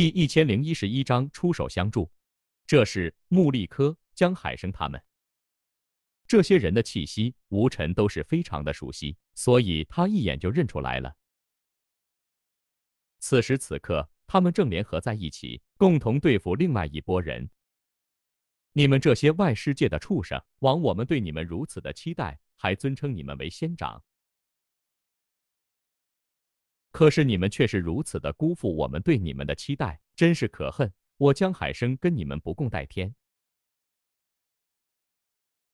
第一千零一十一章出手相助。这是穆立科、江海生他们这些人的气息，吴晨都是非常的熟悉，所以他一眼就认出来了。此时此刻，他们正联合在一起，共同对付另外一拨人。你们这些外世界的畜生，枉我们对你们如此的期待，还尊称你们为仙长。可是你们却是如此的辜负我们对你们的期待，真是可恨！我江海生跟你们不共戴天。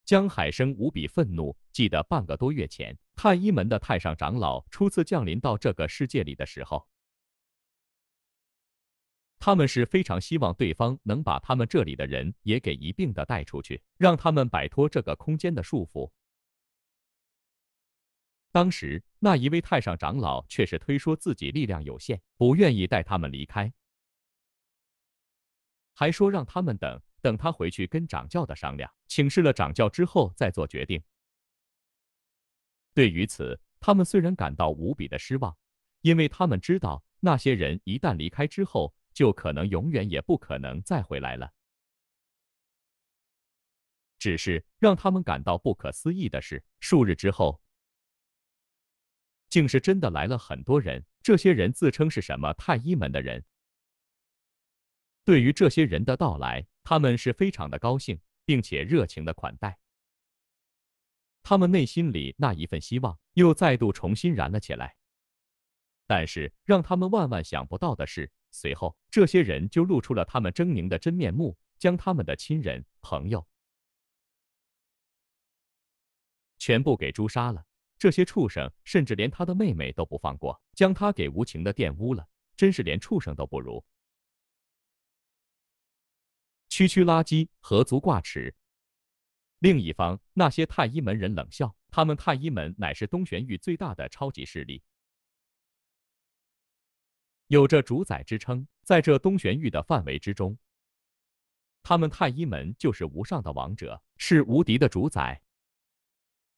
江海生无比愤怒。记得半个多月前，太一门的太上长老初次降临到这个世界里的时候，他们是非常希望对方能把他们这里的人也给一并的带出去，让他们摆脱这个空间的束缚。当时那一位太上长老却是推说自己力量有限，不愿意带他们离开，还说让他们等等他回去跟掌教的商量，请示了掌教之后再做决定。对于此，他们虽然感到无比的失望，因为他们知道那些人一旦离开之后，就可能永远也不可能再回来了。只是让他们感到不可思议的是，数日之后。竟是真的来了很多人，这些人自称是什么太医门的人。对于这些人的到来，他们是非常的高兴，并且热情的款待。他们内心里那一份希望又再度重新燃了起来。但是让他们万万想不到的是，随后这些人就露出了他们狰狞的真面目，将他们的亲人朋友全部给诛杀了。这些畜生，甚至连他的妹妹都不放过，将他给无情的玷污了，真是连畜生都不如。区区垃圾，何足挂齿？另一方，那些太医门人冷笑，他们太医门乃是东玄域最大的超级势力，有着主宰之称，在这东玄域的范围之中，他们太医门就是无上的王者，是无敌的主宰。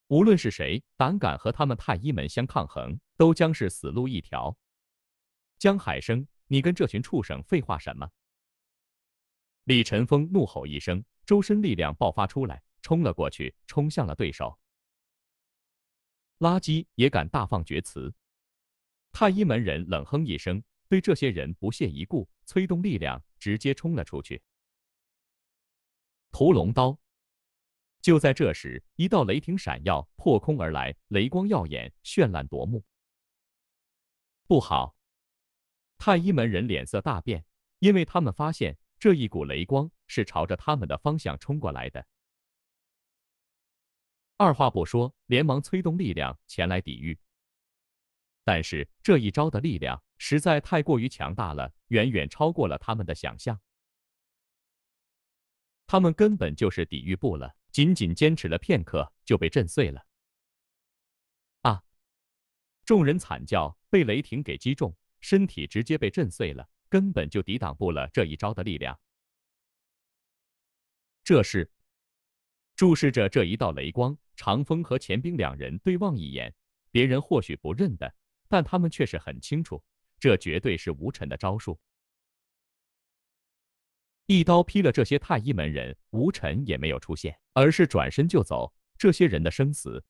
无论是谁胆敢和他们太医门相抗衡，都将是死路一条。江海生，你跟这群畜生废话什么？李晨风怒吼一声，周身力量爆发出来，冲了过去，冲向了对手。垃圾也敢大放厥词！太医门人冷哼一声，对这些人不屑一顾，催动力量，直接冲了出去。屠龙刀。就在这时，一道雷霆闪耀，破空而来，雷光耀眼，绚烂夺目。不好！太医门人脸色大变，因为他们发现这一股雷光是朝着他们的方向冲过来的。二话不说，连忙催动力量前来抵御。但是这一招的力量实在太过于强大了，远远超过了他们的想象，他们根本就是抵御不了。仅仅坚持了片刻，就被震碎了。啊！众人惨叫，被雷霆给击中，身体直接被震碎了，根本就抵挡不了这一招的力量。这是注视着这一道雷光，长风和钱兵两人对望一眼。别人或许不认得，但他们却是很清楚，这绝对是吴尘的招数。一刀劈了这些太医门人，吴尘也没有出现。而是转身就走，这些人的生死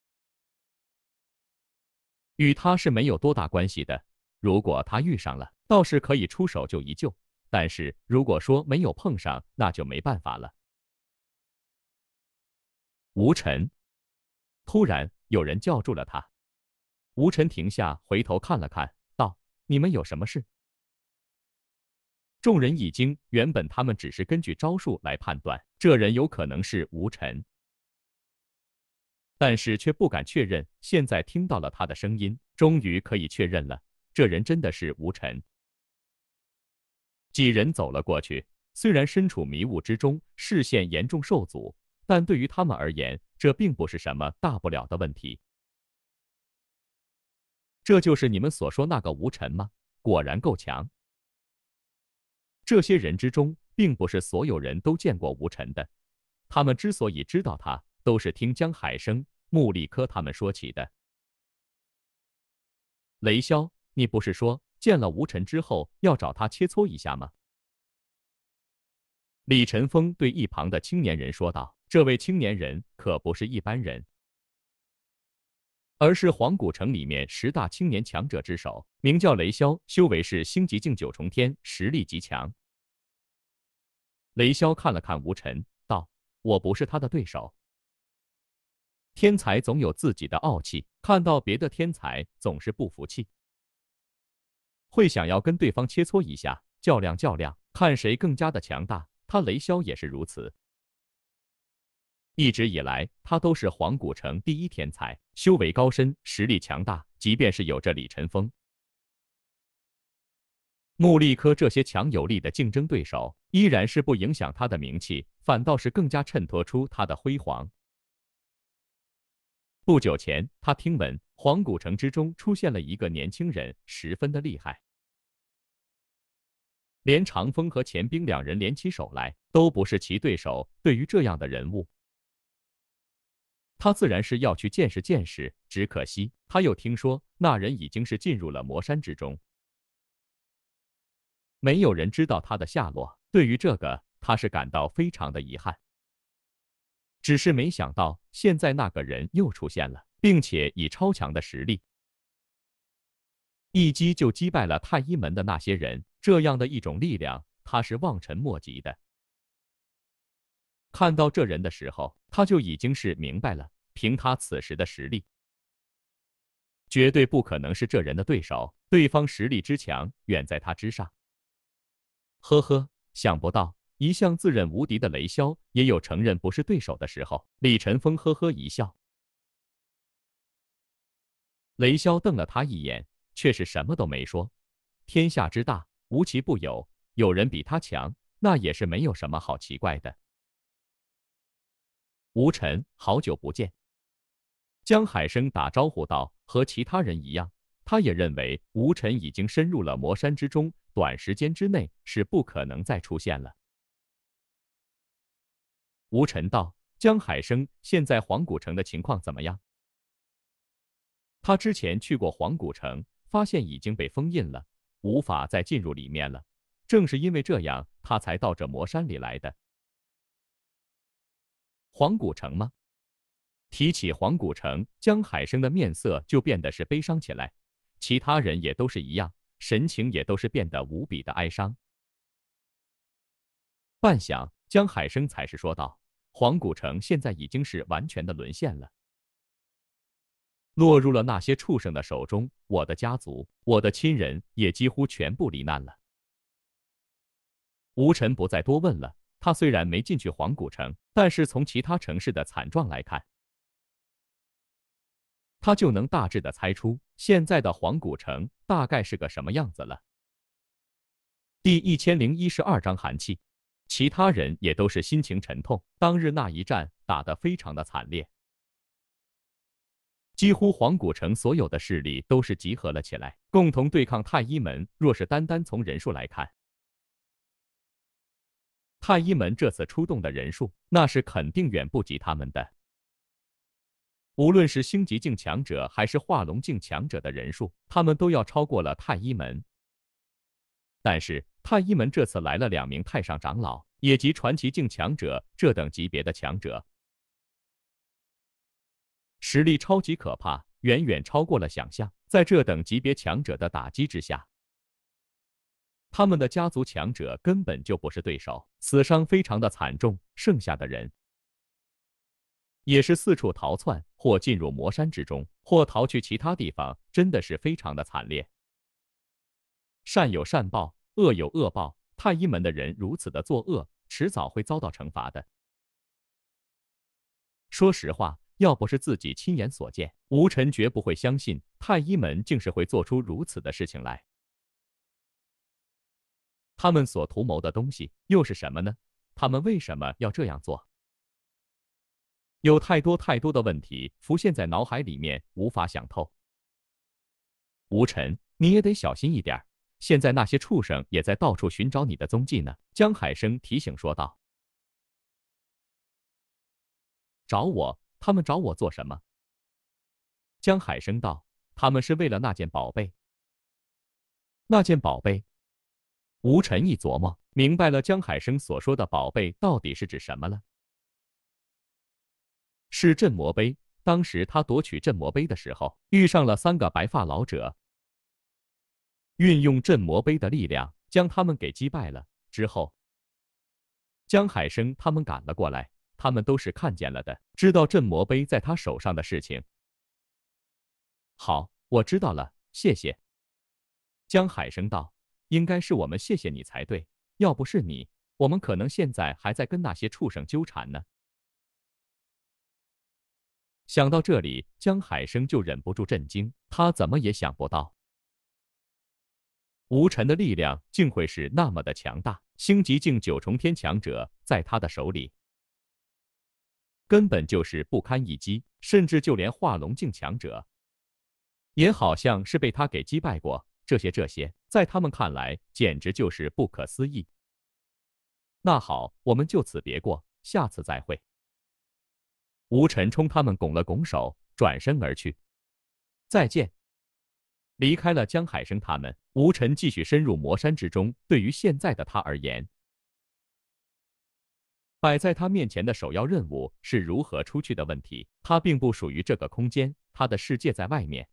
与他是没有多大关系的。如果他遇上了，倒是可以出手救一救；但是如果说没有碰上，那就没办法了。吴晨，突然有人叫住了他，吴晨停下，回头看了看，道：“你们有什么事？”众人一惊，原本他们只是根据招数来判断这人有可能是吴尘，但是却不敢确认。现在听到了他的声音，终于可以确认了，这人真的是吴尘。几人走了过去，虽然身处迷雾之中，视线严重受阻，但对于他们而言，这并不是什么大不了的问题。这就是你们所说那个吴晨吗？果然够强。这些人之中，并不是所有人都见过吴辰的。他们之所以知道他，都是听江海生、穆立科他们说起的。雷萧，你不是说见了吴辰之后要找他切磋一下吗？李晨风对一旁的青年人说道：“这位青年人可不是一般人。”而是黄古城里面十大青年强者之首，名叫雷霄，修为是星级境九重天，实力极强。雷霄看了看吴尘，道：“我不是他的对手。天才总有自己的傲气，看到别的天才总是不服气，会想要跟对方切磋一下，较量较量，看谁更加的强大。他雷霄也是如此。”一直以来，他都是黄古城第一天才，修为高深，实力强大。即便是有着李晨风、穆立科这些强有力的竞争对手，依然是不影响他的名气，反倒是更加衬托出他的辉煌。不久前，他听闻黄古城之中出现了一个年轻人，十分的厉害，连长风和钱兵两人联起手来都不是其对手。对于这样的人物，他自然是要去见识见识，只可惜他又听说那人已经是进入了魔山之中，没有人知道他的下落。对于这个，他是感到非常的遗憾。只是没想到，现在那个人又出现了，并且以超强的实力，一击就击败了太医门的那些人。这样的一种力量，他是望尘莫及的。看到这人的时候，他就已经是明白了。凭他此时的实力，绝对不可能是这人的对手。对方实力之强，远在他之上。呵呵，想不到一向自认无敌的雷霄，也有承认不是对手的时候。李晨风呵呵一笑。雷霄瞪了他一眼，却是什么都没说。天下之大，无奇不有。有人比他强，那也是没有什么好奇怪的。吴晨，好久不见。江海生打招呼道：“和其他人一样，他也认为吴晨已经深入了魔山之中，短时间之内是不可能再出现了。”吴晨道：“江海生，现在黄古城的情况怎么样？他之前去过黄古城，发现已经被封印了，无法再进入里面了。正是因为这样，他才到这魔山里来的。”黄古城吗？提起黄古城，江海生的面色就变得是悲伤起来，其他人也都是一样，神情也都是变得无比的哀伤。半晌，江海生才是说道：“黄古城现在已经是完全的沦陷了，落入了那些畜生的手中，我的家族，我的亲人也几乎全部罹难了。”吴晨不再多问了，他虽然没进去黄古城。但是从其他城市的惨状来看，他就能大致的猜出现在的黄古城大概是个什么样子了。第一千零一十二章寒气，其他人也都是心情沉痛。当日那一战打得非常的惨烈，几乎黄古城所有的势力都是集合了起来，共同对抗太医门。若是单单从人数来看，太一门这次出动的人数，那是肯定远不及他们的。无论是星级境强者，还是化龙境强者的人数，他们都要超过了太一门。但是太一门这次来了两名太上长老，也即传奇境强者，这等级别的强者，实力超级可怕，远远超过了想象。在这等级别强者的打击之下。他们的家族强者根本就不是对手，死伤非常的惨重，剩下的人也是四处逃窜，或进入魔山之中，或逃去其他地方，真的是非常的惨烈。善有善报，恶有恶报，太医门的人如此的作恶，迟早会遭到惩罚的。说实话，要不是自己亲眼所见，吴辰绝不会相信太医门竟是会做出如此的事情来。他们所图谋的东西又是什么呢？他们为什么要这样做？有太多太多的问题浮现在脑海里面，无法想透。吴晨，你也得小心一点。现在那些畜生也在到处寻找你的踪迹呢。江海生提醒说道：“找我？他们找我做什么？”江海生道：“他们是为了那件宝贝。那件宝贝。”吴晨一琢磨明白了，江海生所说的“宝贝”到底是指什么了？是镇魔碑。当时他夺取镇魔碑的时候，遇上了三个白发老者，运用镇魔碑的力量将他们给击败了。之后，江海生他们赶了过来，他们都是看见了的，知道镇魔碑在他手上的事情。好，我知道了，谢谢。江海生道。应该是我们谢谢你才对，要不是你，我们可能现在还在跟那些畜生纠缠呢。想到这里，江海生就忍不住震惊，他怎么也想不到，吴尘的力量竟会是那么的强大，星极境九重天强者在他的手里根本就是不堪一击，甚至就连化龙境强者也好像是被他给击败过。这些这些。在他们看来，简直就是不可思议。那好，我们就此别过，下次再会。吴晨冲他们拱了拱手，转身而去。再见。离开了江海生他们，吴晨继续深入魔山之中。对于现在的他而言，摆在他面前的首要任务是如何出去的问题。他并不属于这个空间，他的世界在外面，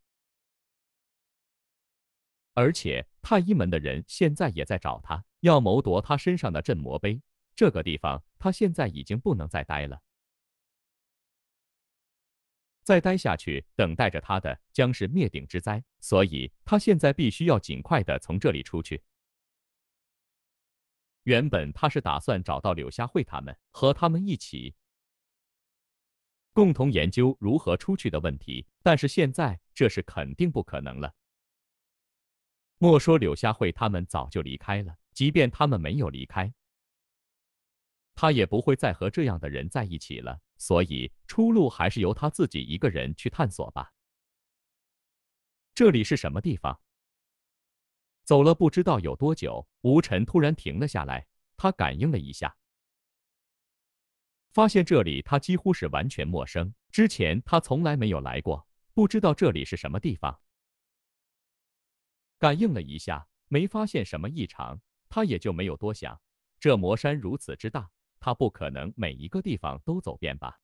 而且。太医门的人现在也在找他，要谋夺他身上的镇魔碑。这个地方，他现在已经不能再待了，再待下去，等待着他的将是灭顶之灾。所以，他现在必须要尽快的从这里出去。原本他是打算找到柳下惠他们，和他们一起共同研究如何出去的问题，但是现在这是肯定不可能了。莫说柳下惠他们早就离开了。即便他们没有离开，他也不会再和这样的人在一起了。所以，出路还是由他自己一个人去探索吧。这里是什么地方？走了不知道有多久，吴晨突然停了下来。他感应了一下，发现这里他几乎是完全陌生。之前他从来没有来过，不知道这里是什么地方。感应了一下，没发现什么异常，他也就没有多想。这魔山如此之大，他不可能每一个地方都走遍吧？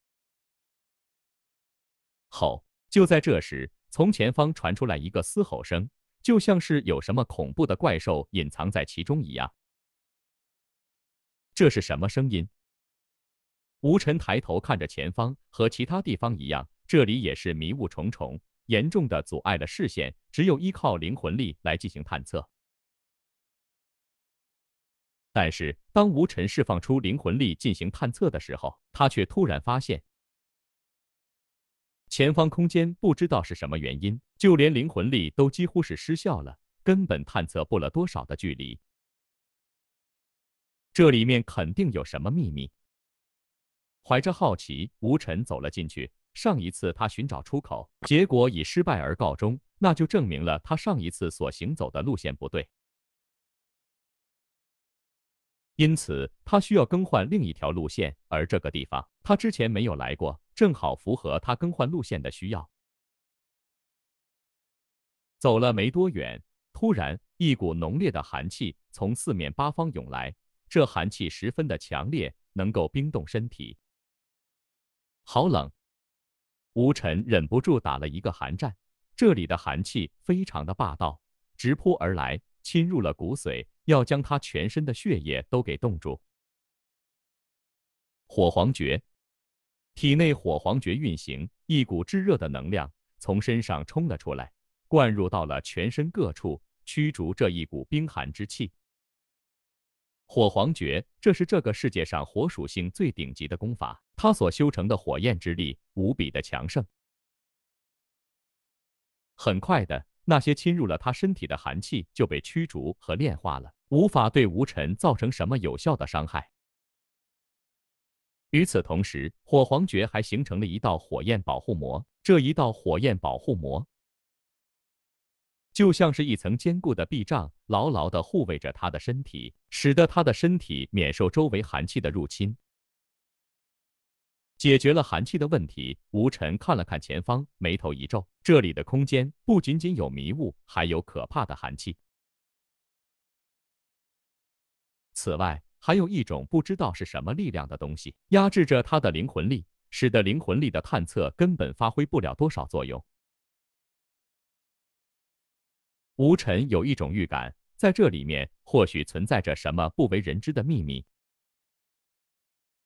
吼！就在这时，从前方传出来一个嘶吼声，就像是有什么恐怖的怪兽隐藏在其中一样。这是什么声音？吴晨抬头看着前方，和其他地方一样，这里也是迷雾重重。严重的阻碍了视线，只有依靠灵魂力来进行探测。但是，当吴晨释放出灵魂力进行探测的时候，他却突然发现，前方空间不知道是什么原因，就连灵魂力都几乎是失效了，根本探测不了多少的距离。这里面肯定有什么秘密。怀着好奇，吴晨走了进去。上一次他寻找出口，结果以失败而告终，那就证明了他上一次所行走的路线不对。因此，他需要更换另一条路线，而这个地方他之前没有来过，正好符合他更换路线的需要。走了没多远，突然一股浓烈的寒气从四面八方涌来，这寒气十分的强烈，能够冰冻身体。好冷！吴尘忍不住打了一个寒战，这里的寒气非常的霸道，直扑而来，侵入了骨髓，要将他全身的血液都给冻住。火皇诀，体内火皇诀运行，一股炙热的能量从身上冲了出来，灌入到了全身各处，驱逐这一股冰寒之气。火皇诀，这是这个世界上火属性最顶级的功法。他所修成的火焰之力无比的强盛。很快的，那些侵入了他身体的寒气就被驱逐和炼化了，无法对无尘造成什么有效的伤害。与此同时，火皇诀还形成了一道火焰保护膜。这一道火焰保护膜就像是一层坚固的壁障，牢牢的护卫着他的身体，使得他的身体免受周围寒气的入侵。解决了寒气的问题，吴尘看了看前方，眉头一皱。这里的空间不仅仅有迷雾，还有可怕的寒气。此外，还有一种不知道是什么力量的东西，压制着他的灵魂力，使得灵魂力的探测根本发挥不了多少作用。吴尘有一种预感，在这里面或许存在着什么不为人知的秘密。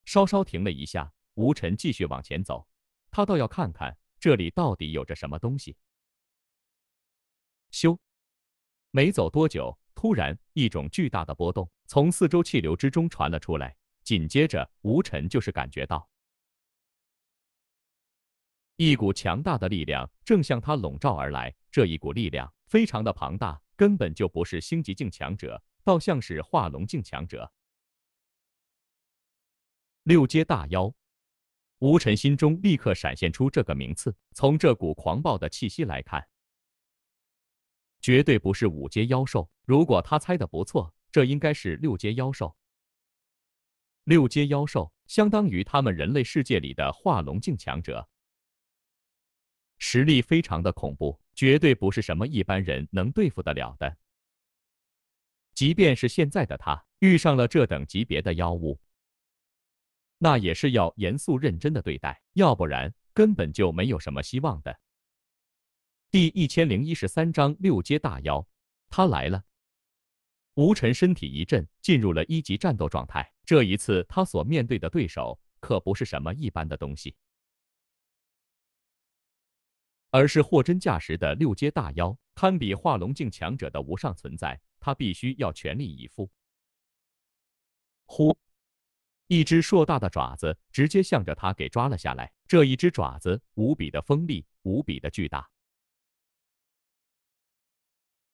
稍稍停了一下。吴尘继续往前走，他倒要看看这里到底有着什么东西。修，没走多久，突然一种巨大的波动从四周气流之中传了出来，紧接着吴晨就是感觉到一股强大的力量正向他笼罩而来。这一股力量非常的庞大，根本就不是星级境强者，倒像是化龙境强者，六阶大妖。吴晨心中立刻闪现出这个名次。从这股狂暴的气息来看，绝对不是五阶妖兽。如果他猜的不错，这应该是六阶妖兽。六阶妖兽相当于他们人类世界里的化龙境强者，实力非常的恐怖，绝对不是什么一般人能对付得了的。即便是现在的他，遇上了这等级别的妖物。那也是要严肃认真的对待，要不然根本就没有什么希望的。第一千零一十三章六阶大妖，他来了。吴尘身体一震，进入了一级战斗状态。这一次他所面对的对手可不是什么一般的东西，而是货真价实的六阶大妖，堪比化龙境强者的无上存在。他必须要全力以赴。呼。一只硕大的爪子直接向着他给抓了下来，这一只爪子无比的锋利，无比的巨大，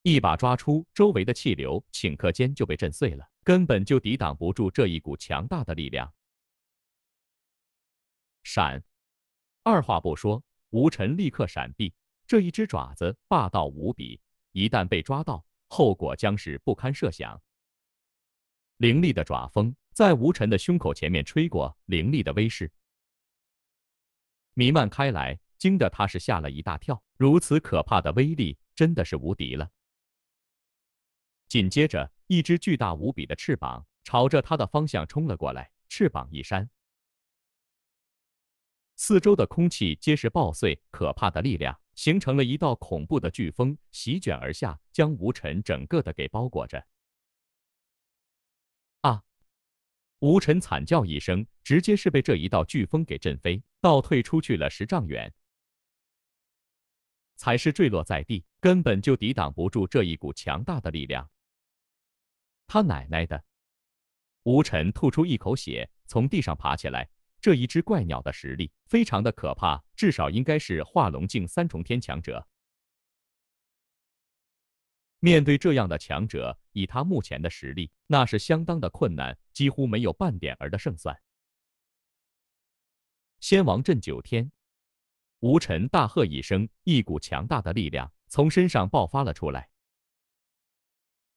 一把抓出，周围的气流顷刻间就被震碎了，根本就抵挡不住这一股强大的力量。闪！二话不说，吴尘立刻闪避。这一只爪子霸道无比，一旦被抓到，后果将是不堪设想。凌厉的爪锋。在吴尘的胸口前面吹过，凌厉的威势弥漫开来，惊得他是吓了一大跳。如此可怕的威力，真的是无敌了。紧接着，一只巨大无比的翅膀朝着他的方向冲了过来，翅膀一扇，四周的空气皆是爆碎，可怕的力量形成了一道恐怖的飓风，席卷而下，将吴尘整个的给包裹着。吴尘惨叫一声，直接是被这一道飓风给震飞，倒退出去了十丈远，才是坠落在地，根本就抵挡不住这一股强大的力量。他奶奶的！吴晨吐出一口血，从地上爬起来。这一只怪鸟的实力非常的可怕，至少应该是化龙境三重天强者。面对这样的强者。以他目前的实力，那是相当的困难，几乎没有半点儿的胜算。仙王镇九天，吴尘大喝一声，一股强大的力量从身上爆发了出来，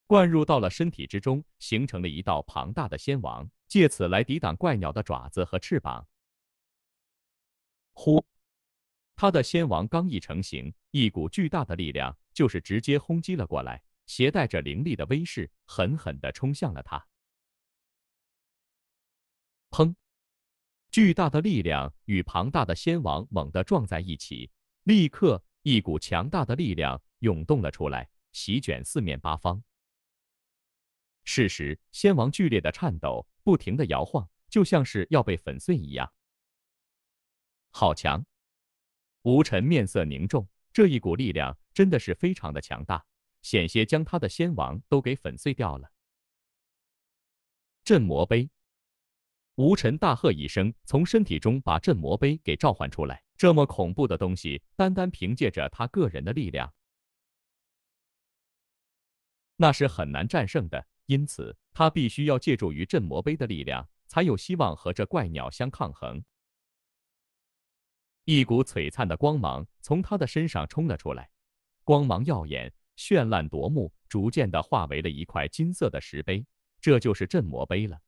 灌入到了身体之中，形成了一道庞大的仙王，借此来抵挡怪鸟的爪子和翅膀。呼！他的仙王刚一成型，一股巨大的力量就是直接轰击了过来。携带着凌厉的威势，狠狠地冲向了他。砰！巨大的力量与庞大的仙王猛地撞在一起，立刻一股强大的力量涌动了出来，席卷四面八方。是时，仙王剧烈的颤抖，不停的摇晃，就像是要被粉碎一样。好强！吴尘面色凝重，这一股力量真的是非常的强大。险些将他的仙王都给粉碎掉了。镇魔碑，吴尘大喝一声，从身体中把镇魔碑给召唤出来。这么恐怖的东西，单单凭借着他个人的力量，那是很难战胜的。因此，他必须要借助于镇魔碑的力量，才有希望和这怪鸟相抗衡。一股璀璨的光芒从他的身上冲了出来，光芒耀眼。绚烂夺目，逐渐的化为了一块金色的石碑，这就是镇魔碑了。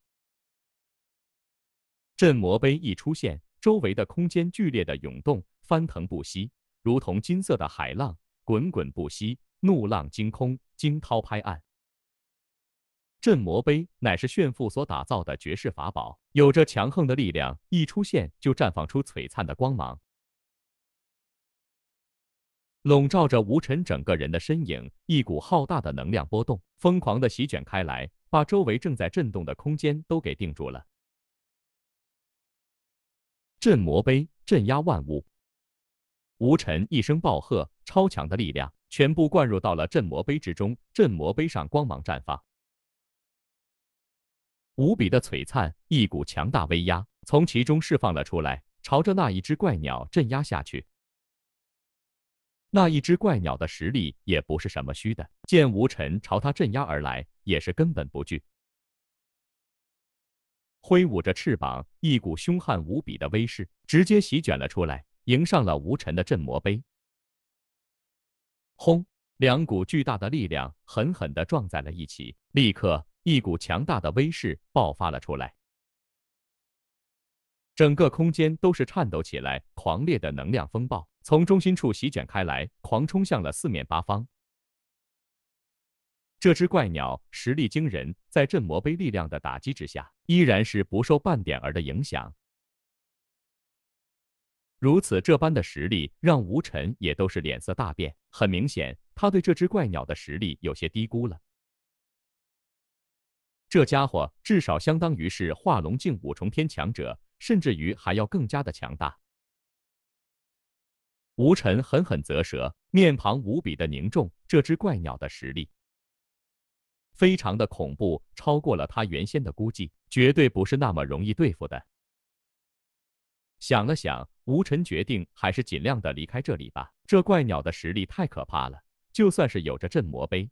镇魔碑一出现，周围的空间剧烈的涌动，翻腾不息，如同金色的海浪，滚滚不息，怒浪惊空，惊涛拍岸。镇魔碑乃是炫富所打造的绝世法宝，有着强横的力量，一出现就绽放出璀璨的光芒。笼罩着吴尘整个人的身影，一股浩大的能量波动疯狂地席卷开来，把周围正在震动的空间都给定住了。镇魔碑，镇压万物。吴晨一声暴喝，超强的力量全部灌入到了镇魔碑之中，镇魔碑上光芒绽放，无比的璀璨，一股强大威压从其中释放了出来，朝着那一只怪鸟镇压下去。那一只怪鸟的实力也不是什么虚的，见吴尘朝他镇压而来，也是根本不惧，挥舞着翅膀，一股凶悍无比的威势直接席卷了出来，迎上了吴尘的镇魔碑。轰！两股巨大的力量狠狠地撞在了一起，立刻一股强大的威势爆发了出来。整个空间都是颤抖起来，狂烈的能量风暴从中心处席卷开来，狂冲向了四面八方。这只怪鸟实力惊人，在镇魔碑力量的打击之下，依然是不受半点儿的影响。如此这般的实力，让吴尘也都是脸色大变。很明显，他对这只怪鸟的实力有些低估了。这家伙至少相当于是化龙境五重天强者。甚至于还要更加的强大。吴尘狠狠啧舌，面庞无比的凝重。这只怪鸟的实力非常的恐怖，超过了他原先的估计，绝对不是那么容易对付的。想了想，吴尘决定还是尽量的离开这里吧。这怪鸟的实力太可怕了，就算是有着镇魔碑，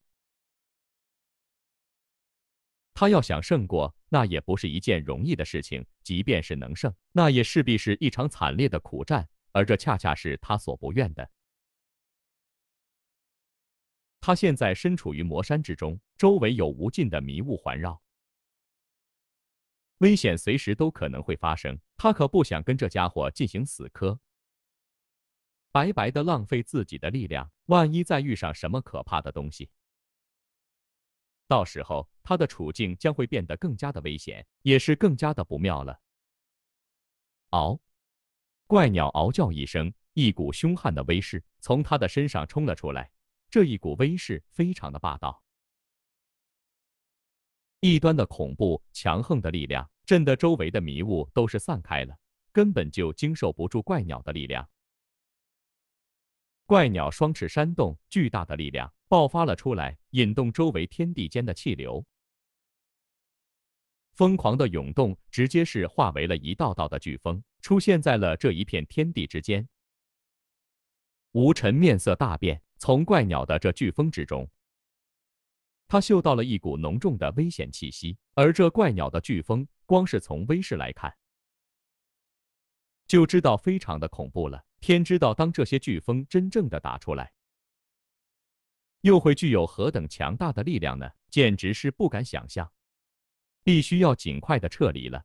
他要想胜过。那也不是一件容易的事情，即便是能胜，那也势必是一场惨烈的苦战，而这恰恰是他所不愿的。他现在身处于魔山之中，周围有无尽的迷雾环绕，危险随时都可能会发生。他可不想跟这家伙进行死磕，白白的浪费自己的力量，万一再遇上什么可怕的东西。到时候，他的处境将会变得更加的危险，也是更加的不妙了。嗷！怪鸟嗷叫一声，一股凶悍的威势从他的身上冲了出来。这一股威势非常的霸道，一端的恐怖强横的力量，震得周围的迷雾都是散开了，根本就经受不住怪鸟的力量。怪鸟双翅扇动，巨大的力量爆发了出来，引动周围天地间的气流，疯狂的涌动，直接是化为了一道道的飓风，出现在了这一片天地之间。吴尘面色大变，从怪鸟的这飓风之中，他嗅到了一股浓重的危险气息。而这怪鸟的飓风，光是从威势来看，就知道非常的恐怖了。天知道，当这些飓风真正的打出来，又会具有何等强大的力量呢？简直是不敢想象！必须要尽快的撤离了。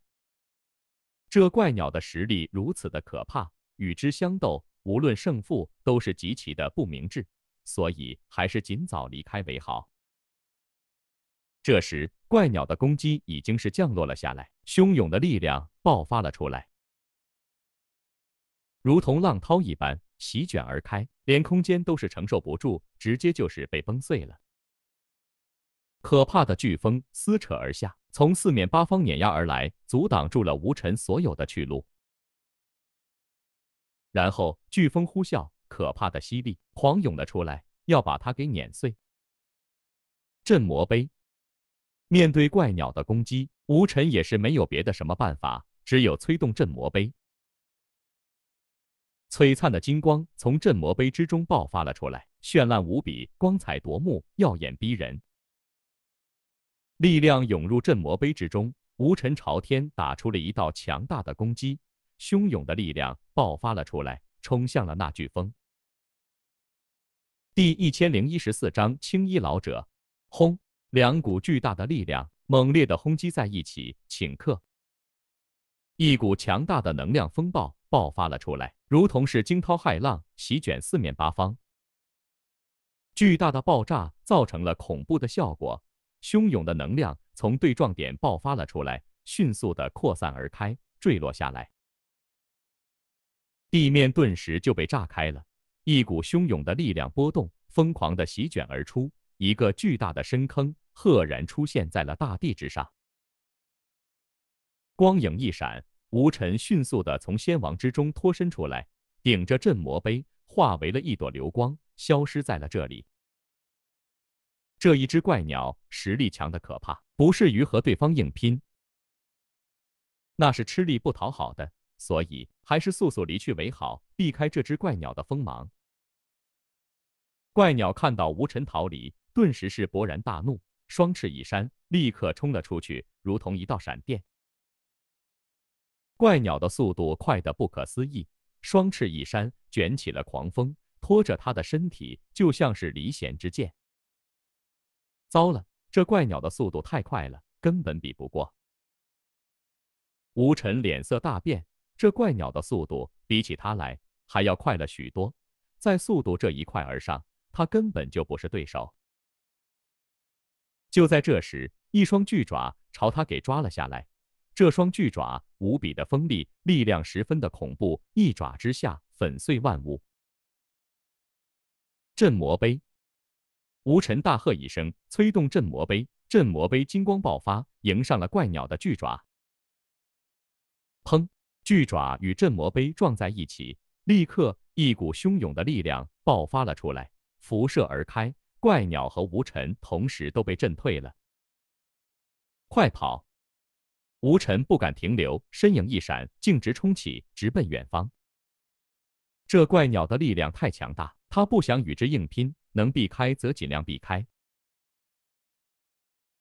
这怪鸟的实力如此的可怕，与之相斗，无论胜负都是极其的不明智，所以还是尽早离开为好。这时，怪鸟的攻击已经是降落了下来，汹涌的力量爆发了出来。如同浪涛一般席卷而开，连空间都是承受不住，直接就是被崩碎了。可怕的飓风撕扯而下，从四面八方碾压而来，阻挡住了吴尘所有的去路。然后飓风呼啸，可怕的吸力狂涌了出来，要把它给碾碎。镇魔碑，面对怪鸟的攻击，吴尘也是没有别的什么办法，只有催动镇魔碑。璀璨的金光从镇魔碑之中爆发了出来，绚烂无比，光彩夺目，耀眼逼人。力量涌入镇魔碑之中，无尘朝天打出了一道强大的攻击，汹涌的力量爆发了出来，冲向了那飓风。第一千零一十四章青衣老者。轰！两股巨大的力量猛烈的轰击在一起，顷刻，一股强大的能量风暴。爆发了出来，如同是惊涛骇浪，席卷四面八方。巨大的爆炸造成了恐怖的效果，汹涌的能量从对撞点爆发了出来，迅速的扩散而开，坠落下来。地面顿时就被炸开了，一股汹涌的力量波动疯狂的席卷而出，一个巨大的深坑赫然出现在了大地之上。光影一闪。吴尘迅速的从仙王之中脱身出来，顶着镇魔碑，化为了一朵流光，消失在了这里。这一只怪鸟实力强的可怕，不适于和对方硬拼，那是吃力不讨好的，所以还是速速离去为好，避开这只怪鸟的锋芒。怪鸟看到吴尘逃离，顿时是勃然大怒，双翅一扇，立刻冲了出去，如同一道闪电。怪鸟的速度快得不可思议，双翅一扇，卷起了狂风，拖着他的身体，就像是离弦之箭。糟了，这怪鸟的速度太快了，根本比不过。吴尘脸色大变，这怪鸟的速度比起他来还要快了许多，在速度这一块而上，他根本就不是对手。就在这时，一双巨爪朝他给抓了下来。这双巨爪无比的锋利，力量十分的恐怖，一爪之下粉碎万物。镇魔碑，吴尘大喝一声，催动镇魔碑。镇魔碑金光爆发，迎上了怪鸟的巨爪。砰！巨爪与镇魔碑撞在一起，立刻一股汹涌的力量爆发了出来，辐射而开。怪鸟和吴尘同时都被震退了。快跑！吴尘不敢停留，身影一闪，径直冲起，直奔远方。这怪鸟的力量太强大，他不想与之硬拼，能避开则尽量避开。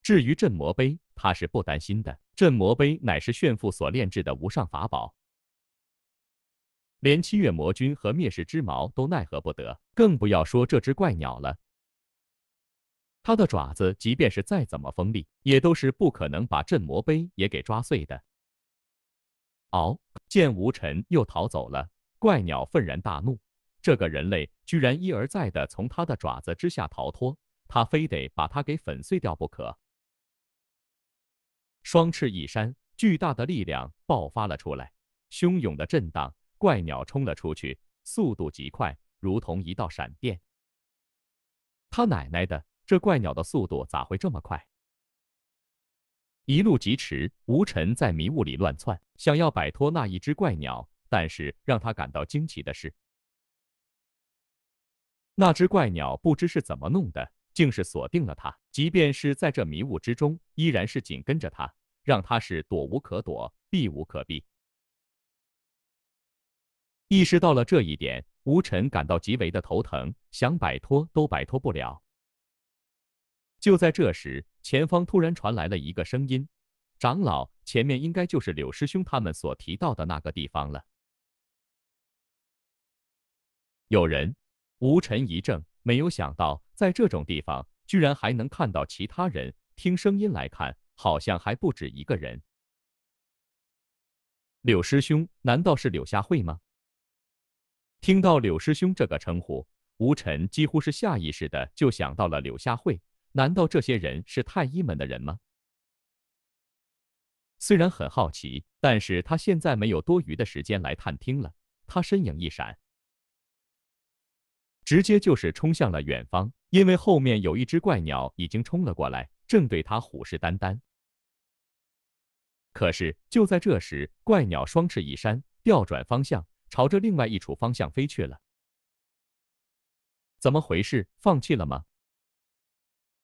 至于镇魔碑，他是不担心的。镇魔碑乃是炫富所炼制的无上法宝，连七月魔君和灭世之矛都奈何不得，更不要说这只怪鸟了。他的爪子即便是再怎么锋利，也都是不可能把镇魔碑也给抓碎的。嗷！见无尘又逃走了，怪鸟愤然大怒，这个人类居然一而再的从他的爪子之下逃脱，他非得把他给粉碎掉不可！双翅一扇，巨大的力量爆发了出来，汹涌的震荡，怪鸟冲了出去，速度极快，如同一道闪电。他奶奶的！这怪鸟的速度咋会这么快？一路疾驰，吴尘在迷雾里乱窜，想要摆脱那一只怪鸟。但是让他感到惊奇的是，那只怪鸟不知是怎么弄的，竟是锁定了他。即便是在这迷雾之中，依然是紧跟着他，让他是躲无可躲，避无可避。意识到了这一点，吴尘感到极为的头疼，想摆脱都摆脱不了。就在这时，前方突然传来了一个声音：“长老，前面应该就是柳师兄他们所提到的那个地方了。”有人，吴尘一怔，没有想到在这种地方居然还能看到其他人。听声音来看，好像还不止一个人。柳师兄，难道是柳下惠吗？听到“柳师兄”这个称呼，吴尘几乎是下意识的就想到了柳下惠。难道这些人是太医们的人吗？虽然很好奇，但是他现在没有多余的时间来探听了。他身影一闪，直接就是冲向了远方，因为后面有一只怪鸟已经冲了过来，正对他虎视眈眈。可是就在这时，怪鸟双翅一扇，调转方向，朝着另外一处方向飞去了。怎么回事？放弃了吗？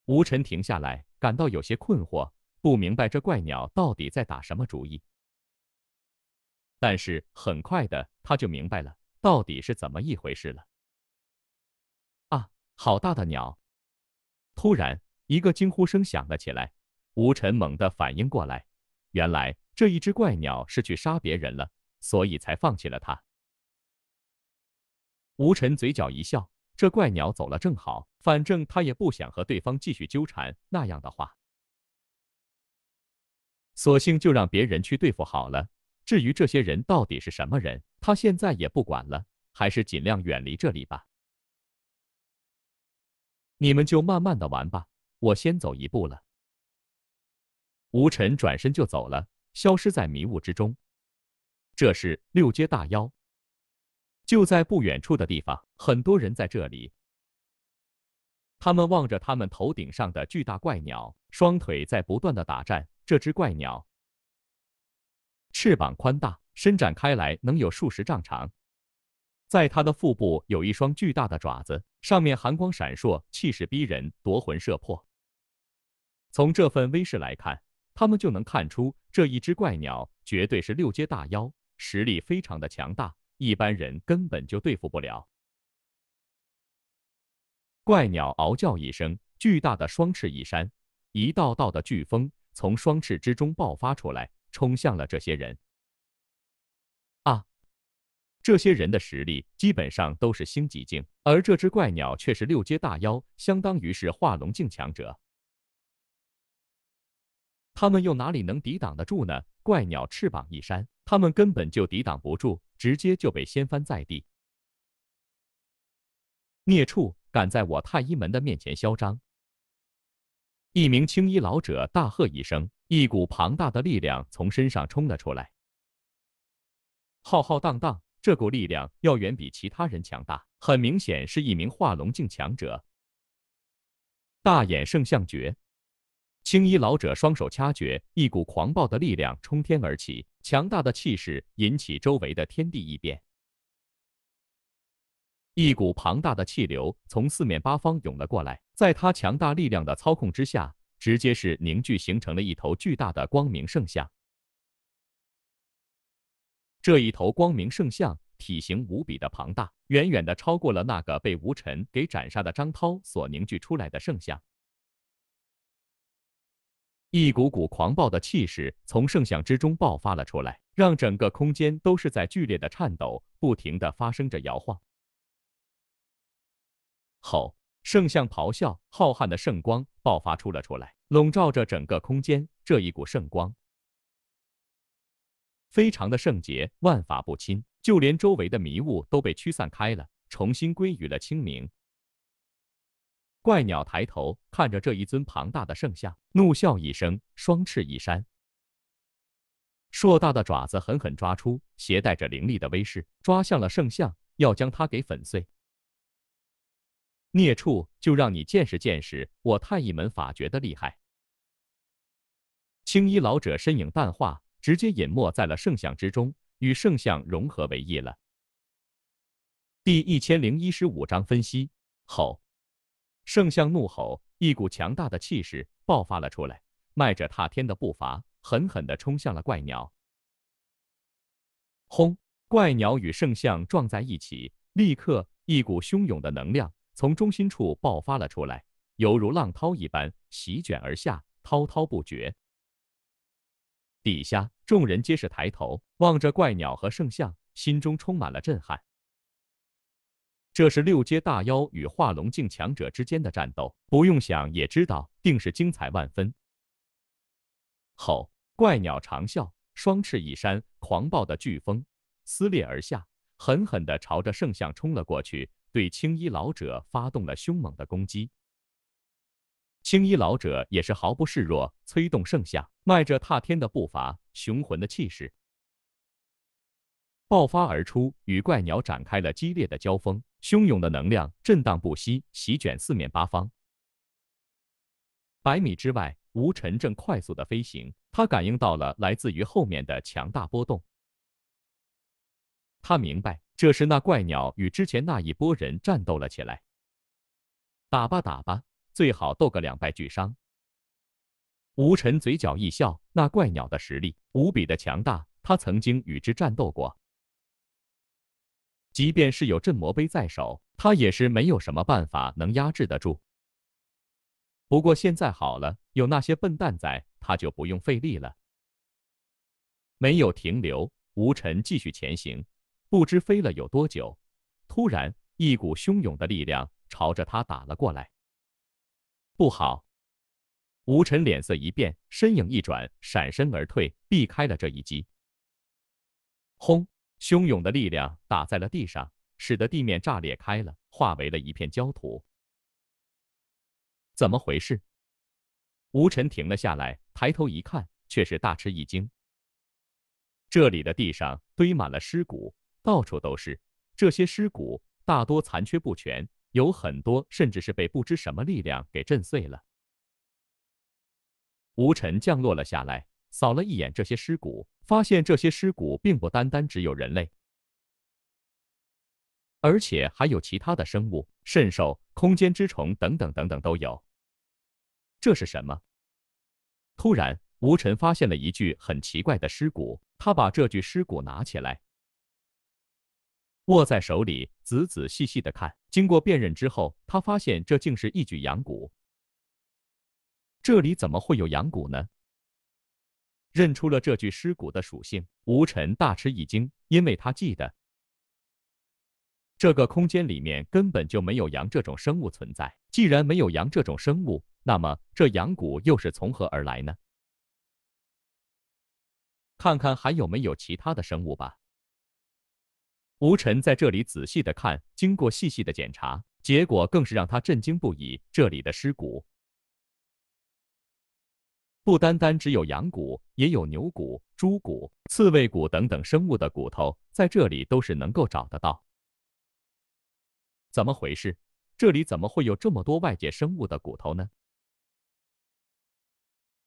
吴晨停下来，感到有些困惑，不明白这怪鸟到底在打什么主意。但是很快的，他就明白了到底是怎么一回事了。啊，好大的鸟！突然，一个惊呼声响了起来。吴晨猛地反应过来，原来这一只怪鸟是去杀别人了，所以才放弃了它。吴晨嘴角一笑。这怪鸟走了正好，反正他也不想和对方继续纠缠，那样的话，索性就让别人去对付好了。至于这些人到底是什么人，他现在也不管了，还是尽量远离这里吧。你们就慢慢的玩吧，我先走一步了。吴晨转身就走了，消失在迷雾之中。这是六阶大妖。就在不远处的地方，很多人在这里。他们望着他们头顶上的巨大怪鸟，双腿在不断的打颤。这只怪鸟，翅膀宽大，伸展开来能有数十丈长。在它的腹部有一双巨大的爪子，上面寒光闪烁，气势逼人，夺魂摄魄。从这份威势来看，他们就能看出这一只怪鸟绝对是六阶大妖，实力非常的强大。一般人根本就对付不了。怪鸟嗷叫一声，巨大的双翅一扇，一道道的飓风从双翅之中爆发出来，冲向了这些人。啊！这些人的实力基本上都是星级境，而这只怪鸟却是六阶大妖，相当于是化龙境强者。他们又哪里能抵挡得住呢？怪鸟翅膀一扇。他们根本就抵挡不住，直接就被掀翻在地。孽畜，敢在我太医门的面前嚣张！一名青衣老者大喝一声，一股庞大的力量从身上冲了出来，浩浩荡荡。这股力量要远比其他人强大，很明显是一名化龙境强者。大眼圣象诀。青衣老者双手掐诀，一股狂暴的力量冲天而起，强大的气势引起周围的天地异变。一股庞大的气流从四面八方涌了过来，在他强大力量的操控之下，直接是凝聚形成了一头巨大的光明圣象。这一头光明圣象体型无比的庞大，远远的超过了那个被吴尘给斩杀的张涛所凝聚出来的圣象。一股股狂暴的气势从圣像之中爆发了出来，让整个空间都是在剧烈的颤抖，不停的发生着摇晃。吼！圣像咆哮，浩瀚的圣光爆发出了出来，笼罩着整个空间。这一股圣光非常的圣洁，万法不侵，就连周围的迷雾都被驱散开了，重新归于了清明。怪鸟抬头看着这一尊庞大的圣像，怒笑一声，双翅一扇，硕大的爪子狠狠抓出，携带着凌厉的威势抓向了圣像，要将它给粉碎。孽畜，就让你见识见识我太乙门法诀的厉害！青衣老者身影淡化，直接隐没在了圣像之中，与圣像融合为一了。第一千零一十五章分析吼！圣象怒吼，一股强大的气势爆发了出来，迈着踏天的步伐，狠狠地冲向了怪鸟。轰！怪鸟与圣象撞在一起，立刻一股汹涌的能量从中心处爆发了出来，犹如浪涛一般席卷而下，滔滔不绝。底下众人皆是抬头望着怪鸟和圣象，心中充满了震撼。这是六阶大妖与化龙境强者之间的战斗，不用想也知道，定是精彩万分。吼！怪鸟长啸，双翅一扇，狂暴的飓风撕裂而下，狠狠地朝着圣象冲了过去，对青衣老者发动了凶猛的攻击。青衣老者也是毫不示弱，催动圣象，迈着踏天的步伐，雄浑的气势爆发而出，与怪鸟展开了激烈的交锋。汹涌的能量震荡不息，席卷四面八方。百米之外，吴晨正快速的飞行，他感应到了来自于后面的强大波动。他明白，这是那怪鸟与之前那一波人战斗了起来。打吧打吧，最好斗个两败俱伤。吴晨嘴角一笑，那怪鸟的实力无比的强大，他曾经与之战斗过。即便是有镇魔碑在手，他也是没有什么办法能压制得住。不过现在好了，有那些笨蛋在，他就不用费力了。没有停留，吴尘继续前行。不知飞了有多久，突然一股汹涌的力量朝着他打了过来。不好！吴尘脸色一变，身影一转，闪身而退，避开了这一击。轰！汹涌的力量打在了地上，使得地面炸裂开了，化为了一片焦土。怎么回事？吴晨停了下来，抬头一看，却是大吃一惊。这里的地上堆满了尸骨，到处都是。这些尸骨大多残缺不全，有很多甚至是被不知什么力量给震碎了。吴晨降落了下来，扫了一眼这些尸骨。发现这些尸骨并不单单只有人类，而且还有其他的生物，甚兽、空间之虫等等等等都有。这是什么？突然，吴晨发现了一具很奇怪的尸骨，他把这具尸骨拿起来，握在手里，仔仔细细的看。经过辨认之后，他发现这竟是一具羊骨。这里怎么会有羊骨呢？认出了这具尸骨的属性，吴晨大吃一惊，因为他记得这个空间里面根本就没有羊这种生物存在。既然没有羊这种生物，那么这羊骨又是从何而来呢？看看还有没有其他的生物吧。吴晨在这里仔细的看，经过细细的检查，结果更是让他震惊不已。这里的尸骨。不单单只有羊骨，也有牛骨、猪骨、刺猬骨等等生物的骨头，在这里都是能够找得到。怎么回事？这里怎么会有这么多外界生物的骨头呢？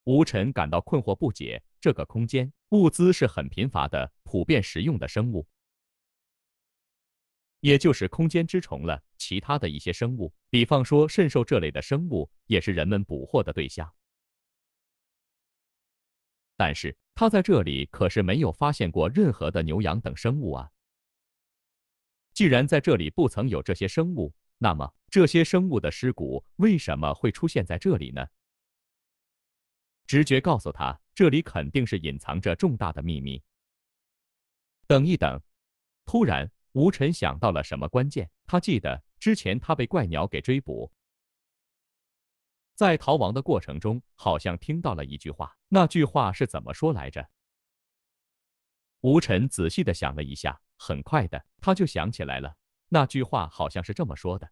吴晨感到困惑不解。这个空间物资是很贫乏的，普遍食用的生物，也就是空间之虫了。其他的一些生物，比方说蜃兽这类的生物，也是人们捕获的对象。但是他在这里可是没有发现过任何的牛羊等生物啊！既然在这里不曾有这些生物，那么这些生物的尸骨为什么会出现在这里呢？直觉告诉他，这里肯定是隐藏着重大的秘密。等一等，突然，吴晨想到了什么关键，他记得之前他被怪鸟给追捕。在逃亡的过程中，好像听到了一句话。那句话是怎么说来着？吴晨仔细的想了一下，很快的他就想起来了。那句话好像是这么说的：“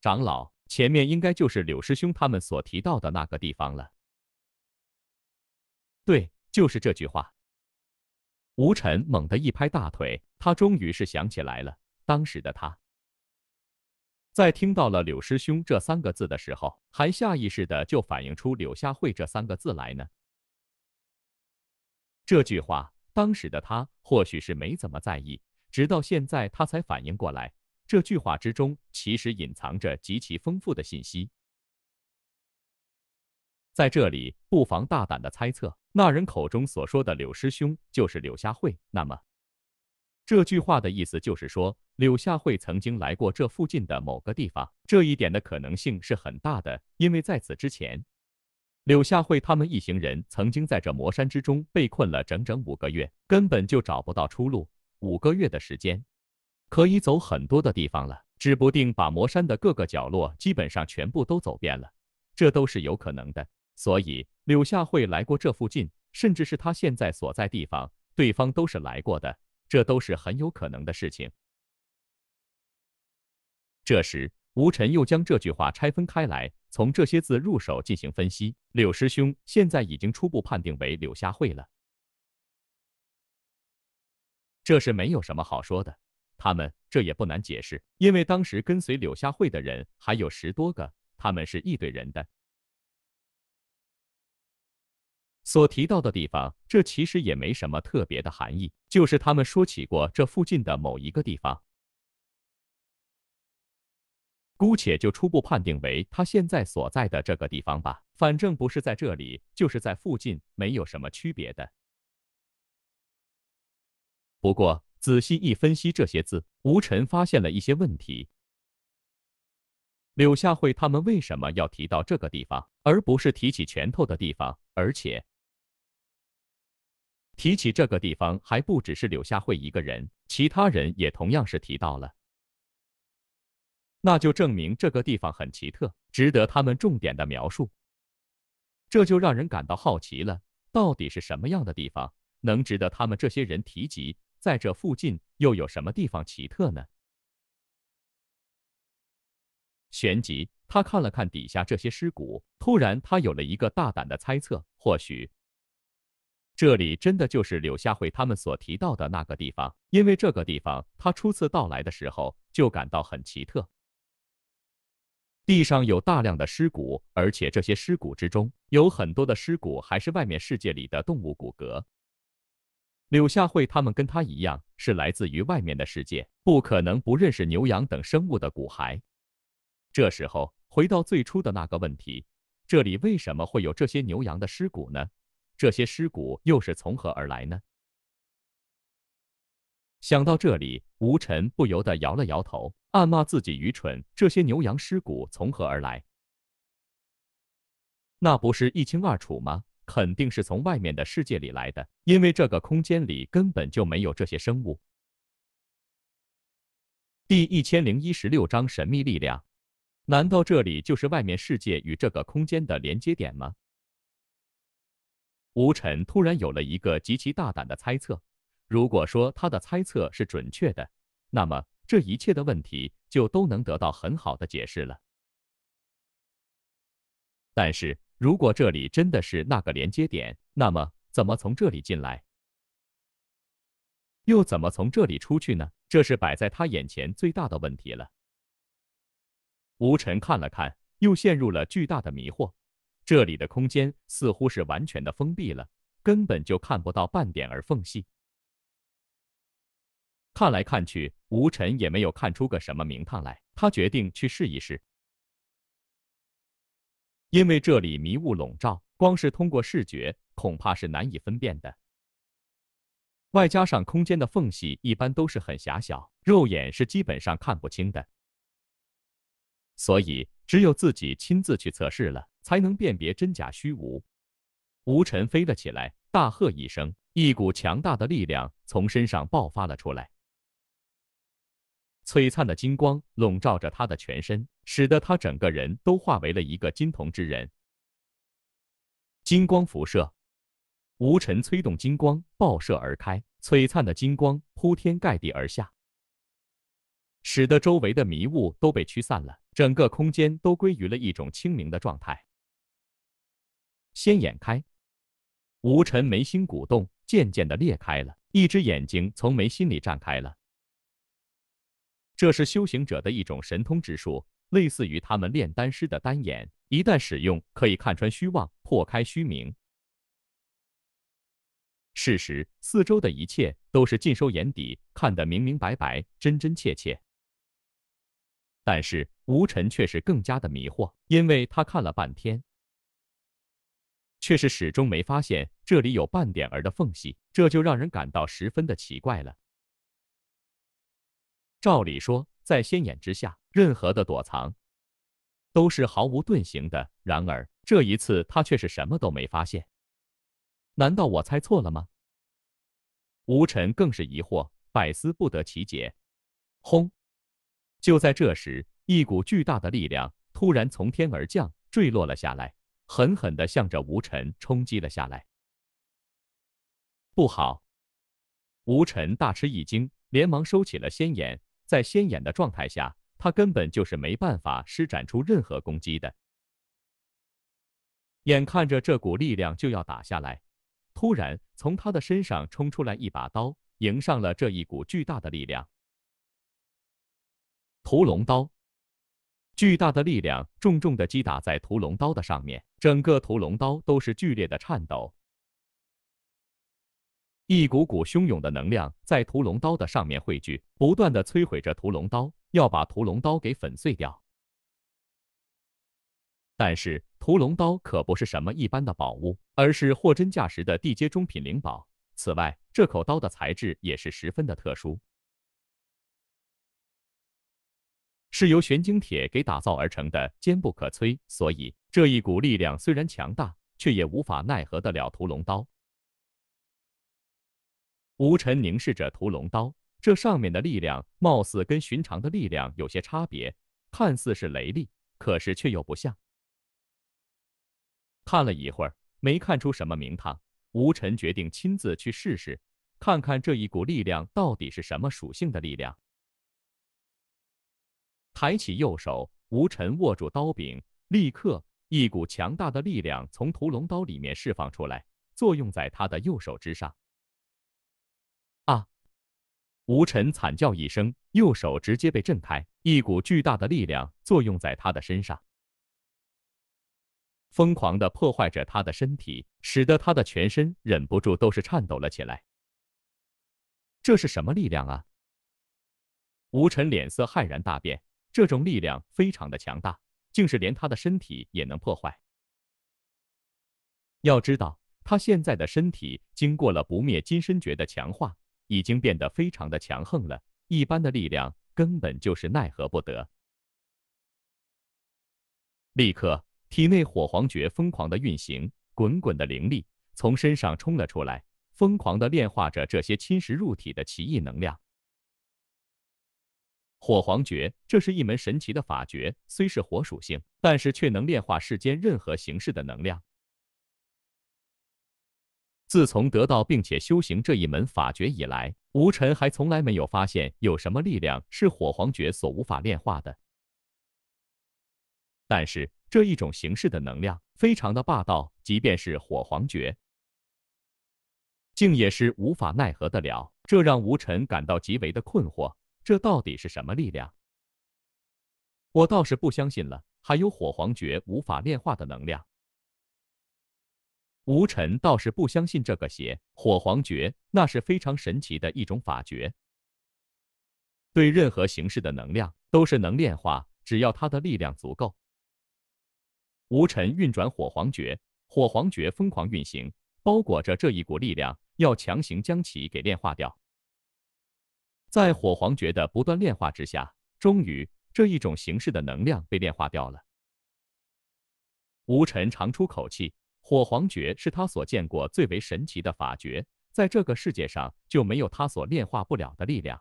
长老，前面应该就是柳师兄他们所提到的那个地方了。”对，就是这句话。吴晨猛地一拍大腿，他终于是想起来了。当时的他。在听到了“柳师兄”这三个字的时候，还下意识的就反映出“柳下慧”这三个字来呢。这句话当时的他或许是没怎么在意，直到现在他才反应过来，这句话之中其实隐藏着极其丰富的信息。在这里不妨大胆的猜测，那人口中所说的“柳师兄”就是柳下慧，那么？这句话的意思就是说，柳下惠曾经来过这附近的某个地方，这一点的可能性是很大的。因为在此之前，柳下惠他们一行人曾经在这魔山之中被困了整整五个月，根本就找不到出路。五个月的时间，可以走很多的地方了，指不定把魔山的各个角落基本上全部都走遍了，这都是有可能的。所以，柳下惠来过这附近，甚至是他现在所在地方，对方都是来过的。这都是很有可能的事情。这时，吴晨又将这句话拆分开来，从这些字入手进行分析。柳师兄现在已经初步判定为柳下惠了，这是没有什么好说的。他们这也不难解释，因为当时跟随柳下惠的人还有十多个，他们是一队人的。所提到的地方，这其实也没什么特别的含义，就是他们说起过这附近的某一个地方，姑且就初步判定为他现在所在的这个地方吧。反正不是在这里，就是在附近，没有什么区别的。不过仔细一分析这些字，吴晨发现了一些问题。柳下惠他们为什么要提到这个地方，而不是提起拳头的地方？而且。提起这个地方，还不只是柳下惠一个人，其他人也同样是提到了。那就证明这个地方很奇特，值得他们重点的描述。这就让人感到好奇了，到底是什么样的地方，能值得他们这些人提及？在这附近又有什么地方奇特呢？旋即，他看了看底下这些尸骨，突然他有了一个大胆的猜测，或许。这里真的就是柳下惠他们所提到的那个地方，因为这个地方他初次到来的时候就感到很奇特，地上有大量的尸骨，而且这些尸骨之中有很多的尸骨还是外面世界里的动物骨骼。柳下惠他们跟他一样是来自于外面的世界，不可能不认识牛羊等生物的骨骸。这时候回到最初的那个问题，这里为什么会有这些牛羊的尸骨呢？这些尸骨又是从何而来呢？想到这里，吴尘不由得摇了摇头，暗骂自己愚蠢：这些牛羊尸骨从何而来？那不是一清二楚吗？肯定是从外面的世界里来的，因为这个空间里根本就没有这些生物。第一千零一十六章神秘力量，难道这里就是外面世界与这个空间的连接点吗？吴晨突然有了一个极其大胆的猜测，如果说他的猜测是准确的，那么这一切的问题就都能得到很好的解释了。但是如果这里真的是那个连接点，那么怎么从这里进来，又怎么从这里出去呢？这是摆在他眼前最大的问题了。吴晨看了看，又陷入了巨大的迷惑。这里的空间似乎是完全的封闭了，根本就看不到半点儿缝隙。看来看去，吴尘也没有看出个什么名堂来。他决定去试一试，因为这里迷雾笼罩，光是通过视觉恐怕是难以分辨的。外加上空间的缝隙一般都是很狭小，肉眼是基本上看不清的，所以只有自己亲自去测试了。才能辨别真假虚无。吴尘飞了起来，大喝一声，一股强大的力量从身上爆发了出来。璀璨的金光笼罩着他的全身，使得他整个人都化为了一个金铜之人。金光辐射，吴尘催动金光爆射而开，璀璨的金光铺天盖地而下，使得周围的迷雾都被驱散了，整个空间都归于了一种清明的状态。先眼开，吴尘眉心鼓动，渐渐地裂开了，一只眼睛从眉心里绽开了。这是修行者的一种神通之术，类似于他们炼丹师的丹眼。一旦使用，可以看穿虚妄，破开虚名。事实，四周的一切都是尽收眼底，看得明明白白，真真切切。但是吴晨却是更加的迷惑，因为他看了半天。却是始终没发现这里有半点儿的缝隙，这就让人感到十分的奇怪了。照理说，在仙眼之下，任何的躲藏都是毫无遁形的。然而这一次，他却是什么都没发现。难道我猜错了吗？吴辰更是疑惑，百思不得其解。轰！就在这时，一股巨大的力量突然从天而降，坠落了下来。狠狠地向着吴尘冲击了下来。不好！吴晨大吃一惊，连忙收起了仙眼。在仙眼的状态下，他根本就是没办法施展出任何攻击的。眼看着这股力量就要打下来，突然从他的身上冲出来一把刀，迎上了这一股巨大的力量。屠龙刀。巨大的力量重重的击打在屠龙刀的上面，整个屠龙刀都是剧烈的颤抖。一股股汹涌的能量在屠龙刀的上面汇聚，不断的摧毁着屠龙刀，要把屠龙刀给粉碎掉。但是屠龙刀可不是什么一般的宝物，而是货真价实的地阶中品灵宝。此外，这口刀的材质也是十分的特殊。是由玄晶铁给打造而成的，坚不可摧。所以这一股力量虽然强大，却也无法奈何得了屠龙刀。吴尘凝视着屠龙刀，这上面的力量貌似跟寻常的力量有些差别，看似是雷力，可是却又不像。看了一会儿，没看出什么名堂，吴尘决定亲自去试试，看看这一股力量到底是什么属性的力量。抬起右手，吴晨握住刀柄，立刻一股强大的力量从屠龙刀里面释放出来，作用在他的右手之上。啊！吴晨惨叫一声，右手直接被震开，一股巨大的力量作用在他的身上，疯狂的破坏着他的身体，使得他的全身忍不住都是颤抖了起来。这是什么力量啊？吴晨脸色骇然大变。这种力量非常的强大，竟是连他的身体也能破坏。要知道，他现在的身体经过了不灭金身诀的强化，已经变得非常的强横了，一般的力量根本就是奈何不得。立刻，体内火皇诀疯狂的运行，滚滚的灵力从身上冲了出来，疯狂的炼化着这些侵蚀入体的奇异能量。火皇诀，这是一门神奇的法诀，虽是火属性，但是却能炼化世间任何形式的能量。自从得到并且修行这一门法诀以来，吴辰还从来没有发现有什么力量是火皇诀所无法炼化的。但是这一种形式的能量非常的霸道，即便是火皇诀，竟也是无法奈何的了，这让吴辰感到极为的困惑。这到底是什么力量？我倒是不相信了，还有火皇诀无法炼化的能量。吴尘倒是不相信这个邪火皇诀，那是非常神奇的一种法诀，对任何形式的能量都是能炼化，只要他的力量足够。吴尘运转火皇诀，火皇诀疯狂运行，包裹着这一股力量，要强行将其给炼化掉。在火皇诀的不断炼化之下，终于这一种形式的能量被炼化掉了。吴尘长出口气，火皇诀是他所见过最为神奇的法诀，在这个世界上就没有他所炼化不了的力量。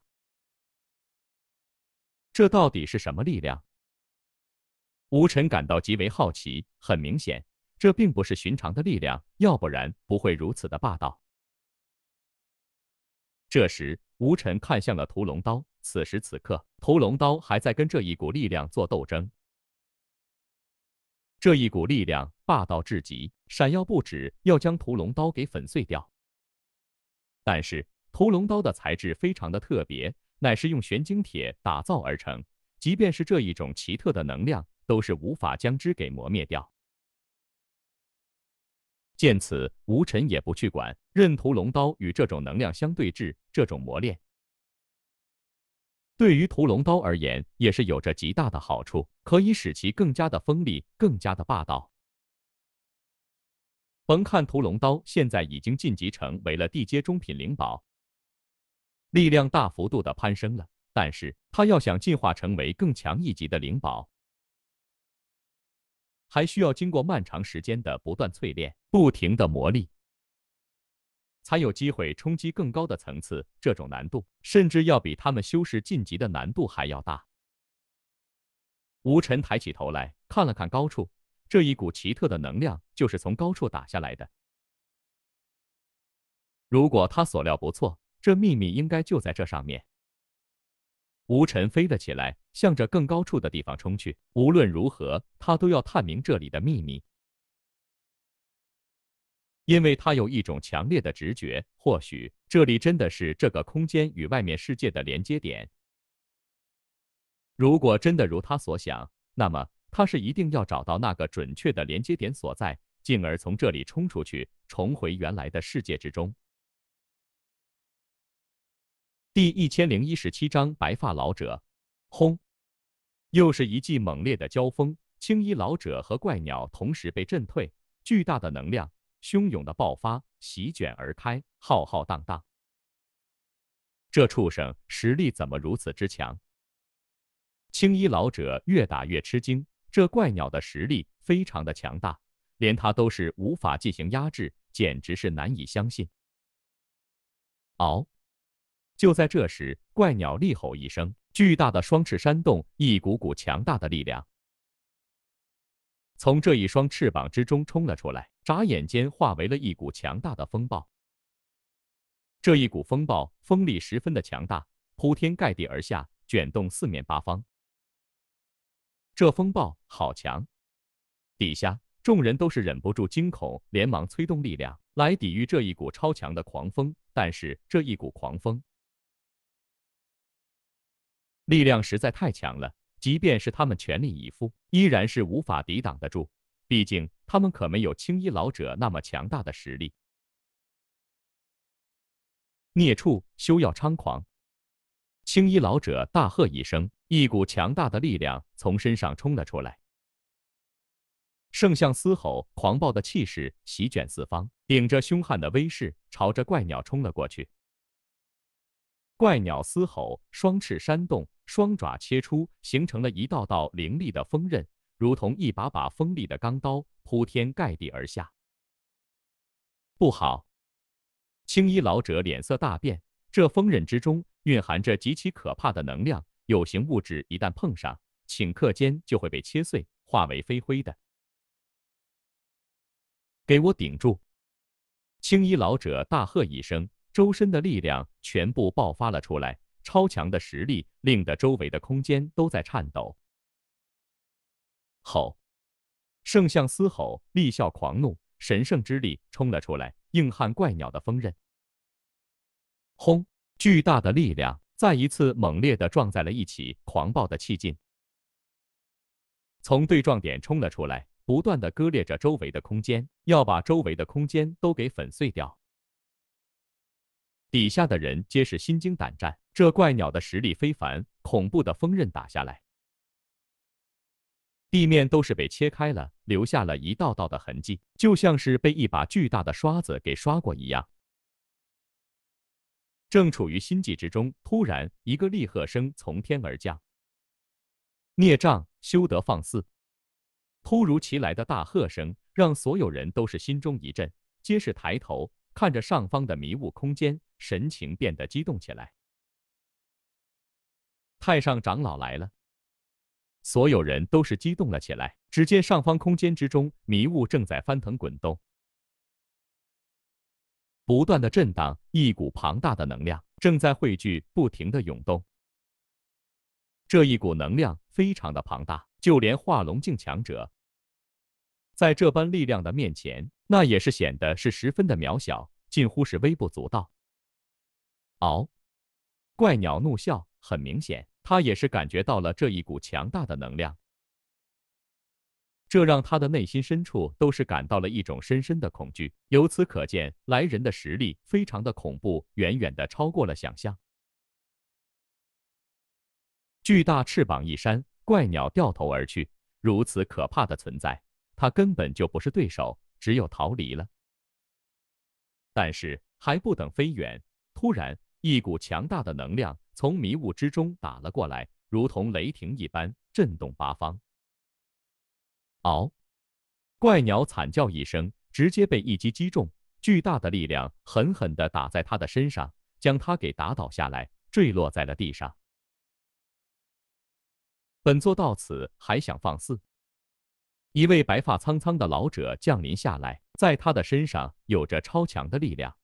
这到底是什么力量？吴尘感到极为好奇。很明显，这并不是寻常的力量，要不然不会如此的霸道。这时。吴尘看向了屠龙刀，此时此刻，屠龙刀还在跟这一股力量做斗争。这一股力量霸道至极，闪耀不止，要将屠龙刀给粉碎掉。但是，屠龙刀的材质非常的特别，乃是用玄晶铁打造而成，即便是这一种奇特的能量，都是无法将之给磨灭掉。见此，吴尘也不去管，任屠龙刀与这种能量相对峙，这种磨练对于屠龙刀而言也是有着极大的好处，可以使其更加的锋利，更加的霸道。甭看屠龙刀现在已经晋级成为了地阶中品灵宝，力量大幅度的攀升了，但是他要想进化成为更强一级的灵宝。还需要经过漫长时间的不断淬炼，不停的磨砺，才有机会冲击更高的层次。这种难度，甚至要比他们修士晋级的难度还要大。吴尘抬起头来，看了看高处，这一股奇特的能量就是从高处打下来的。如果他所料不错，这秘密应该就在这上面。吴尘飞了起来，向着更高处的地方冲去。无论如何，他都要探明这里的秘密，因为他有一种强烈的直觉。或许这里真的是这个空间与外面世界的连接点。如果真的如他所想，那么他是一定要找到那个准确的连接点所在，进而从这里冲出去，重回原来的世界之中。第一千零一十七章白发老者。轰！又是一记猛烈的交锋，青衣老者和怪鸟同时被震退。巨大的能量汹涌的爆发，席卷而开，浩浩荡荡。这畜生实力怎么如此之强？青衣老者越打越吃惊，这怪鸟的实力非常的强大，连他都是无法进行压制，简直是难以相信。嗷！就在这时，怪鸟厉吼一声，巨大的双翅扇动，一股股强大的力量从这一双翅膀之中冲了出来，眨眼间化为了一股强大的风暴。这一股风暴风力十分的强大，铺天盖地而下，卷动四面八方。这风暴好强！底下众人都是忍不住惊恐，连忙催动力量来抵御这一股超强的狂风，但是这一股狂风。力量实在太强了，即便是他们全力以赴，依然是无法抵挡得住。毕竟他们可没有青衣老者那么强大的实力。孽畜，休要猖狂！青衣老者大喝一声，一股强大的力量从身上冲了出来。圣象嘶吼，狂暴的气势席卷四方，顶着凶悍的威势，朝着怪鸟冲了过去。怪鸟嘶吼，双翅扇动。双爪切出，形成了一道道凌厉的锋刃，如同一把把锋利的钢刀，铺天盖地而下。不好！青衣老者脸色大变，这锋刃之中蕴含着极其可怕的能量，有形物质一旦碰上，顷刻间就会被切碎，化为飞灰的。给我顶住！青衣老者大喝一声，周身的力量全部爆发了出来。超强的实力令得周围的空间都在颤抖。吼！圣象嘶吼，厉啸狂怒，神圣之力冲了出来，硬撼怪鸟的锋刃。轰！巨大的力量再一次猛烈的撞在了一起，狂暴的气劲从对撞点冲了出来，不断的割裂着周围的空间，要把周围的空间都给粉碎掉。底下的人皆是心惊胆战，这怪鸟的实力非凡，恐怖的锋刃打下来，地面都是被切开了，留下了一道道的痕迹，就像是被一把巨大的刷子给刷过一样。正处于心悸之中，突然一个厉喝声从天而降：“孽障，休得放肆！”突如其来的大喝声让所有人都是心中一震，皆是抬头看着上方的迷雾空间。神情变得激动起来。太上长老来了，所有人都是激动了起来。只见上方空间之中，迷雾正在翻腾滚动，不断的震荡，一股庞大的能量正在汇聚，不停的涌动。这一股能量非常的庞大，就连化龙境强者，在这般力量的面前，那也是显得是十分的渺小，近乎是微不足道。哦，怪鸟怒笑，很明显，它也是感觉到了这一股强大的能量，这让他的内心深处都是感到了一种深深的恐惧。由此可见，来人的实力非常的恐怖，远远的超过了想象。巨大翅膀一扇，怪鸟掉头而去。如此可怕的存在，它根本就不是对手，只有逃离了。但是还不等飞远，突然。一股强大的能量从迷雾之中打了过来，如同雷霆一般震动八方。嗷！怪鸟惨叫一声，直接被一击击中，巨大的力量狠狠地打在他的身上，将他给打倒下来，坠落在了地上。本座到此还想放肆？一位白发苍苍的老者降临下来，在他的身上有着超强的力量。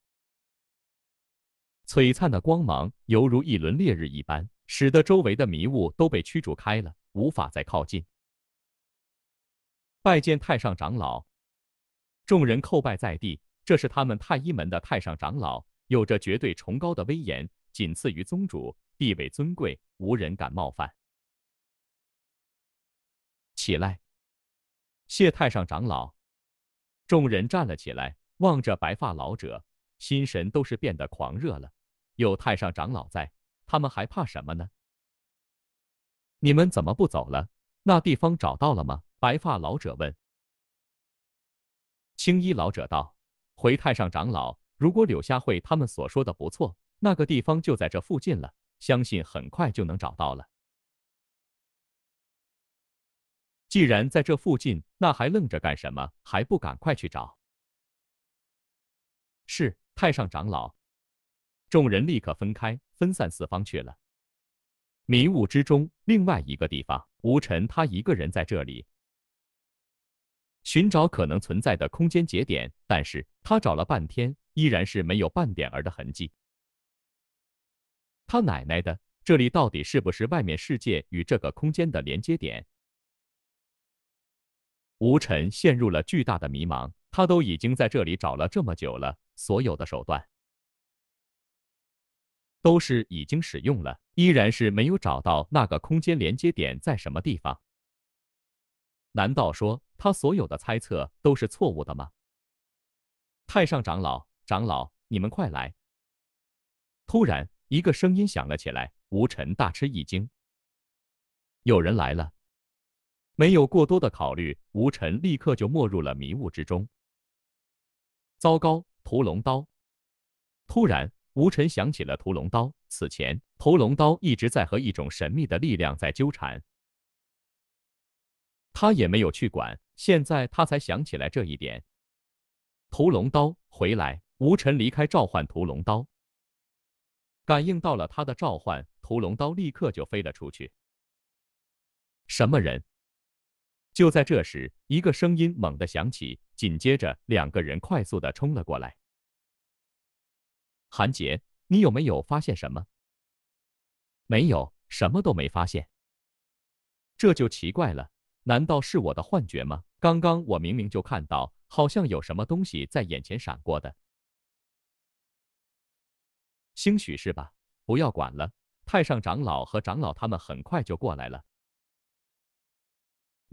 璀璨的光芒犹如一轮烈日一般，使得周围的迷雾都被驱逐开了，无法再靠近。拜见太上长老！众人叩拜在地。这是他们太一门的太上长老，有着绝对崇高的威严，仅次于宗主，地位尊贵，无人敢冒犯。起来！谢太上长老！众人站了起来，望着白发老者。心神都是变得狂热了。有太上长老在，他们还怕什么呢？你们怎么不走了？那地方找到了吗？白发老者问。青衣老者道：“回太上长老，如果柳下惠他们所说的不错，那个地方就在这附近了，相信很快就能找到了。既然在这附近，那还愣着干什么？还不赶快去找？”是。太上长老，众人立刻分开，分散四方去了。迷雾之中，另外一个地方，吴尘他一个人在这里寻找可能存在的空间节点，但是他找了半天，依然是没有半点儿的痕迹。他奶奶的，这里到底是不是外面世界与这个空间的连接点？吴尘陷入了巨大的迷茫。他都已经在这里找了这么久了，所有的手段都是已经使用了，依然是没有找到那个空间连接点在什么地方。难道说他所有的猜测都是错误的吗？太上长老，长老，你们快来！突然，一个声音响了起来，吴尘大吃一惊，有人来了。没有过多的考虑，吴尘立刻就没入了迷雾之中。糟糕！屠龙刀。突然，吴晨想起了屠龙刀。此前，屠龙刀一直在和一种神秘的力量在纠缠，他也没有去管。现在他才想起来这一点。屠龙刀，回来！吴晨离开，召唤屠龙刀。感应到了他的召唤，屠龙刀立刻就飞了出去。什么人？就在这时，一个声音猛地响起，紧接着两个人快速的冲了过来。韩杰，你有没有发现什么？没有什么都没发现，这就奇怪了。难道是我的幻觉吗？刚刚我明明就看到，好像有什么东西在眼前闪过的。兴许是吧，不要管了。太上长老和长老他们很快就过来了。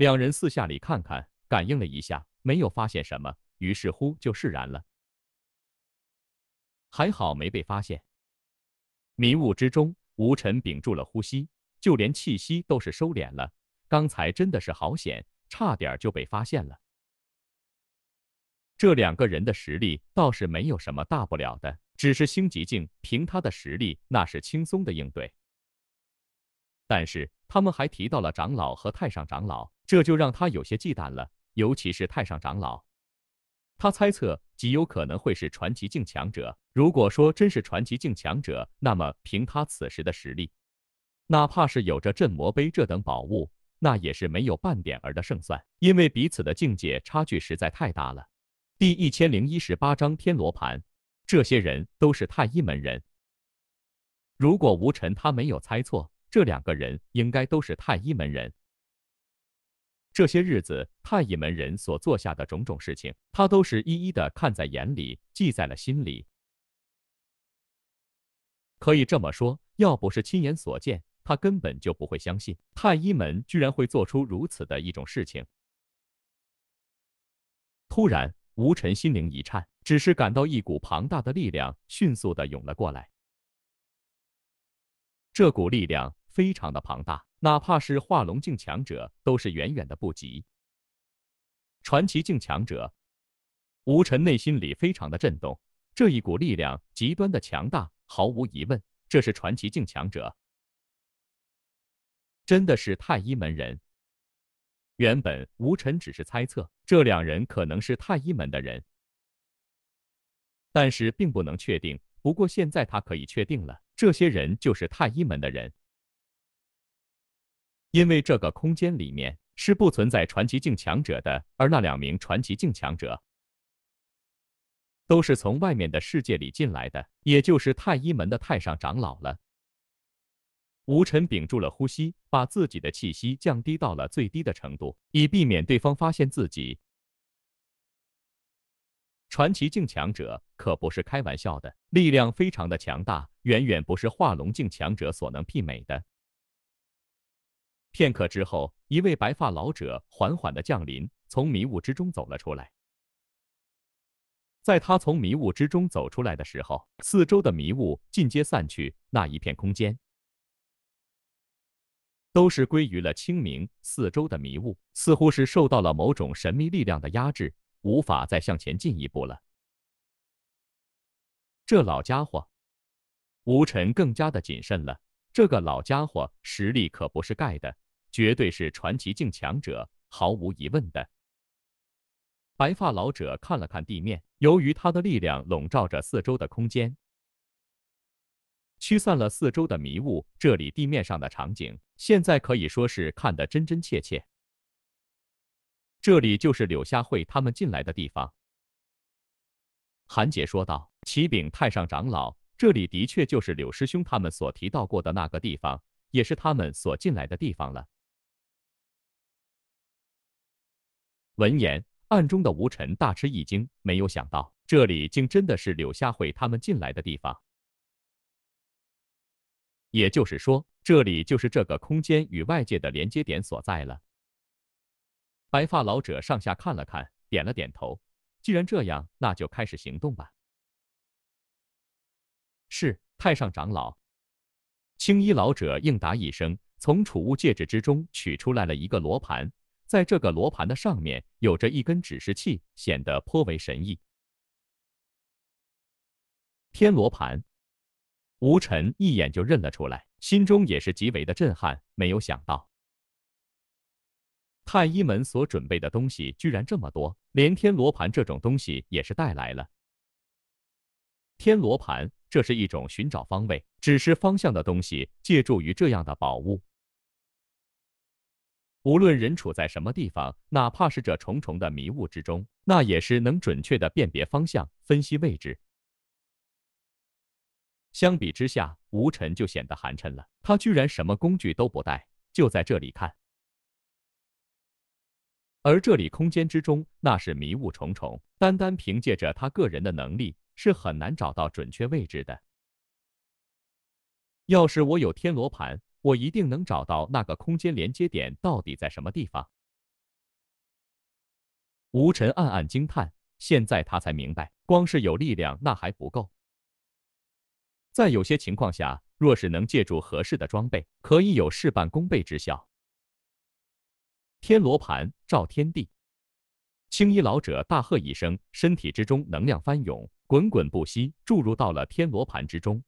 两人四下里看看，感应了一下，没有发现什么，于是乎就释然了。还好没被发现。迷雾之中，吴尘屏住了呼吸，就连气息都是收敛了。刚才真的是好险，差点就被发现了。这两个人的实力倒是没有什么大不了的，只是星极境，凭他的实力那是轻松的应对。但是他们还提到了长老和太上长老。这就让他有些忌惮了，尤其是太上长老，他猜测极有可能会是传奇境强者。如果说真是传奇境强者，那么凭他此时的实力，哪怕是有着镇魔碑这等宝物，那也是没有半点儿的胜算，因为彼此的境界差距实在太大了。第一千零一十八章天罗盘，这些人都是太一门人。如果吴尘他没有猜错，这两个人应该都是太一门人。这些日子，太乙门人所做下的种种事情，他都是一一的看在眼里，记在了心里。可以这么说，要不是亲眼所见，他根本就不会相信太乙门居然会做出如此的一种事情。突然，吴辰心灵一颤，只是感到一股庞大的力量迅速的涌了过来。这股力量非常的庞大。哪怕是化龙境强者，都是远远的不及传奇境强者。吴尘内心里非常的震动，这一股力量极端的强大，毫无疑问，这是传奇境强者，真的是太一门人。原本吴尘只是猜测，这两人可能是太医门的人，但是并不能确定。不过现在他可以确定了，这些人就是太医门的人。因为这个空间里面是不存在传奇境强者的，而那两名传奇境强者都是从外面的世界里进来的，也就是太一门的太上长老了。吴尘屏住了呼吸，把自己的气息降低到了最低的程度，以避免对方发现自己。传奇境强者可不是开玩笑的，力量非常的强大，远远不是化龙境强者所能媲美的。片刻之后，一位白发老者缓缓的降临，从迷雾之中走了出来。在他从迷雾之中走出来的时候，四周的迷雾尽皆散去，那一片空间都是归于了清明。四周的迷雾似乎是受到了某种神秘力量的压制，无法再向前进一步了。这老家伙，吴尘更加的谨慎了。这个老家伙实力可不是盖的。绝对是传奇境强者，毫无疑问的。白发老者看了看地面，由于他的力量笼罩着四周的空间，驱散了四周的迷雾，这里地面上的场景现在可以说是看得真真切切。这里就是柳下惠他们进来的地方。”韩杰说道。“启禀太上长老，这里的确就是柳师兄他们所提到过的那个地方，也是他们所进来的地方了。”闻言，暗中的吴尘大吃一惊，没有想到这里竟真的是柳下惠他们进来的地方。也就是说，这里就是这个空间与外界的连接点所在了。白发老者上下看了看，点了点头：“既然这样，那就开始行动吧。”“是，太上长老。”青衣老者应答一声，从储物戒指之中取出来了一个罗盘。在这个罗盘的上面有着一根指示器，显得颇为神异。天罗盘，吴尘一眼就认了出来，心中也是极为的震撼。没有想到，太医门所准备的东西居然这么多，连天罗盘这种东西也是带来了。天罗盘，这是一种寻找方位、指示方向的东西，借助于这样的宝物。无论人处在什么地方，哪怕是这重重的迷雾之中，那也是能准确的辨别方向、分析位置。相比之下，吴尘就显得寒碜了。他居然什么工具都不带，就在这里看。而这里空间之中，那是迷雾重重，单单凭借着他个人的能力，是很难找到准确位置的。要是我有天罗盘。我一定能找到那个空间连接点到底在什么地方。吴尘暗暗惊叹，现在他才明白，光是有力量那还不够，在有些情况下，若是能借助合适的装备，可以有事半功倍之效。天罗盘照天地，青衣老者大喝一声，身体之中能量翻涌，滚滚不息，注入到了天罗盘之中。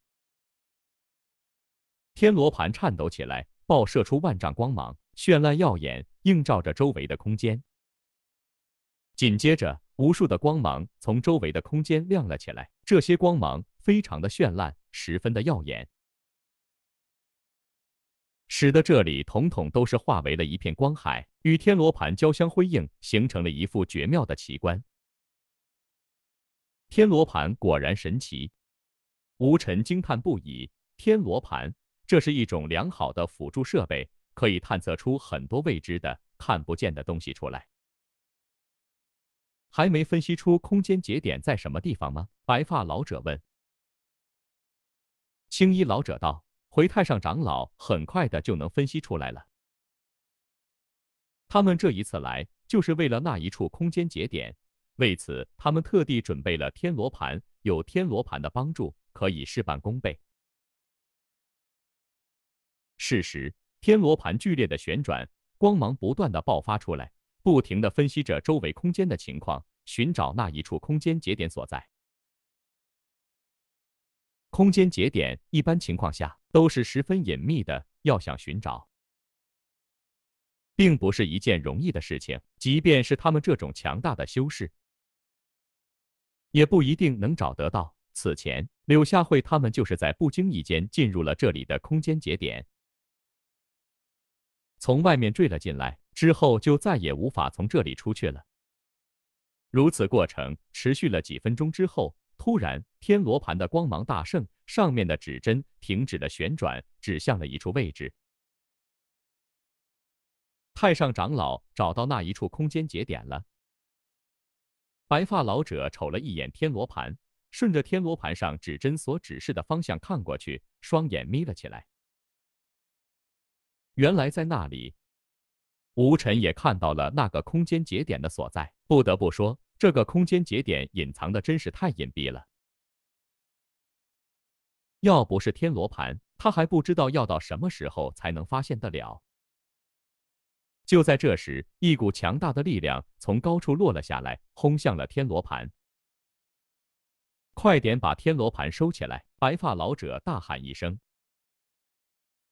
天罗盘颤抖起来，爆射出万丈光芒，绚烂耀眼，映照着周围的空间。紧接着，无数的光芒从周围的空间亮了起来，这些光芒非常的绚烂，十分的耀眼，使得这里统统都是化为了一片光海，与天罗盘交相辉映，形成了一幅绝妙的奇观。天罗盘果然神奇，吴尘惊叹不已。天罗盘。这是一种良好的辅助设备，可以探测出很多未知的、看不见的东西出来。还没分析出空间节点在什么地方吗？白发老者问。青衣老者道：“回太上长老，很快的就能分析出来了。他们这一次来就是为了那一处空间节点，为此他们特地准备了天罗盘。有天罗盘的帮助，可以事半功倍。”事实，天罗盘剧烈的旋转，光芒不断的爆发出来，不停的分析着周围空间的情况，寻找那一处空间节点所在。空间节点一般情况下都是十分隐秘的，要想寻找，并不是一件容易的事情。即便是他们这种强大的修士，也不一定能找得到。此前，柳下惠他们就是在不经意间进入了这里的空间节点。从外面坠了进来之后，就再也无法从这里出去了。如此过程持续了几分钟之后，突然，天罗盘的光芒大盛，上面的指针停止了旋转，指向了一处位置。太上长老找到那一处空间节点了。白发老者瞅了一眼天罗盘，顺着天罗盘上指针所指示的方向看过去，双眼眯了起来。原来在那里，吴晨也看到了那个空间节点的所在。不得不说，这个空间节点隐藏的真是太隐蔽了。要不是天罗盘，他还不知道要到什么时候才能发现得了。就在这时，一股强大的力量从高处落了下来，轰向了天罗盘。快点把天罗盘收起来！白发老者大喊一声。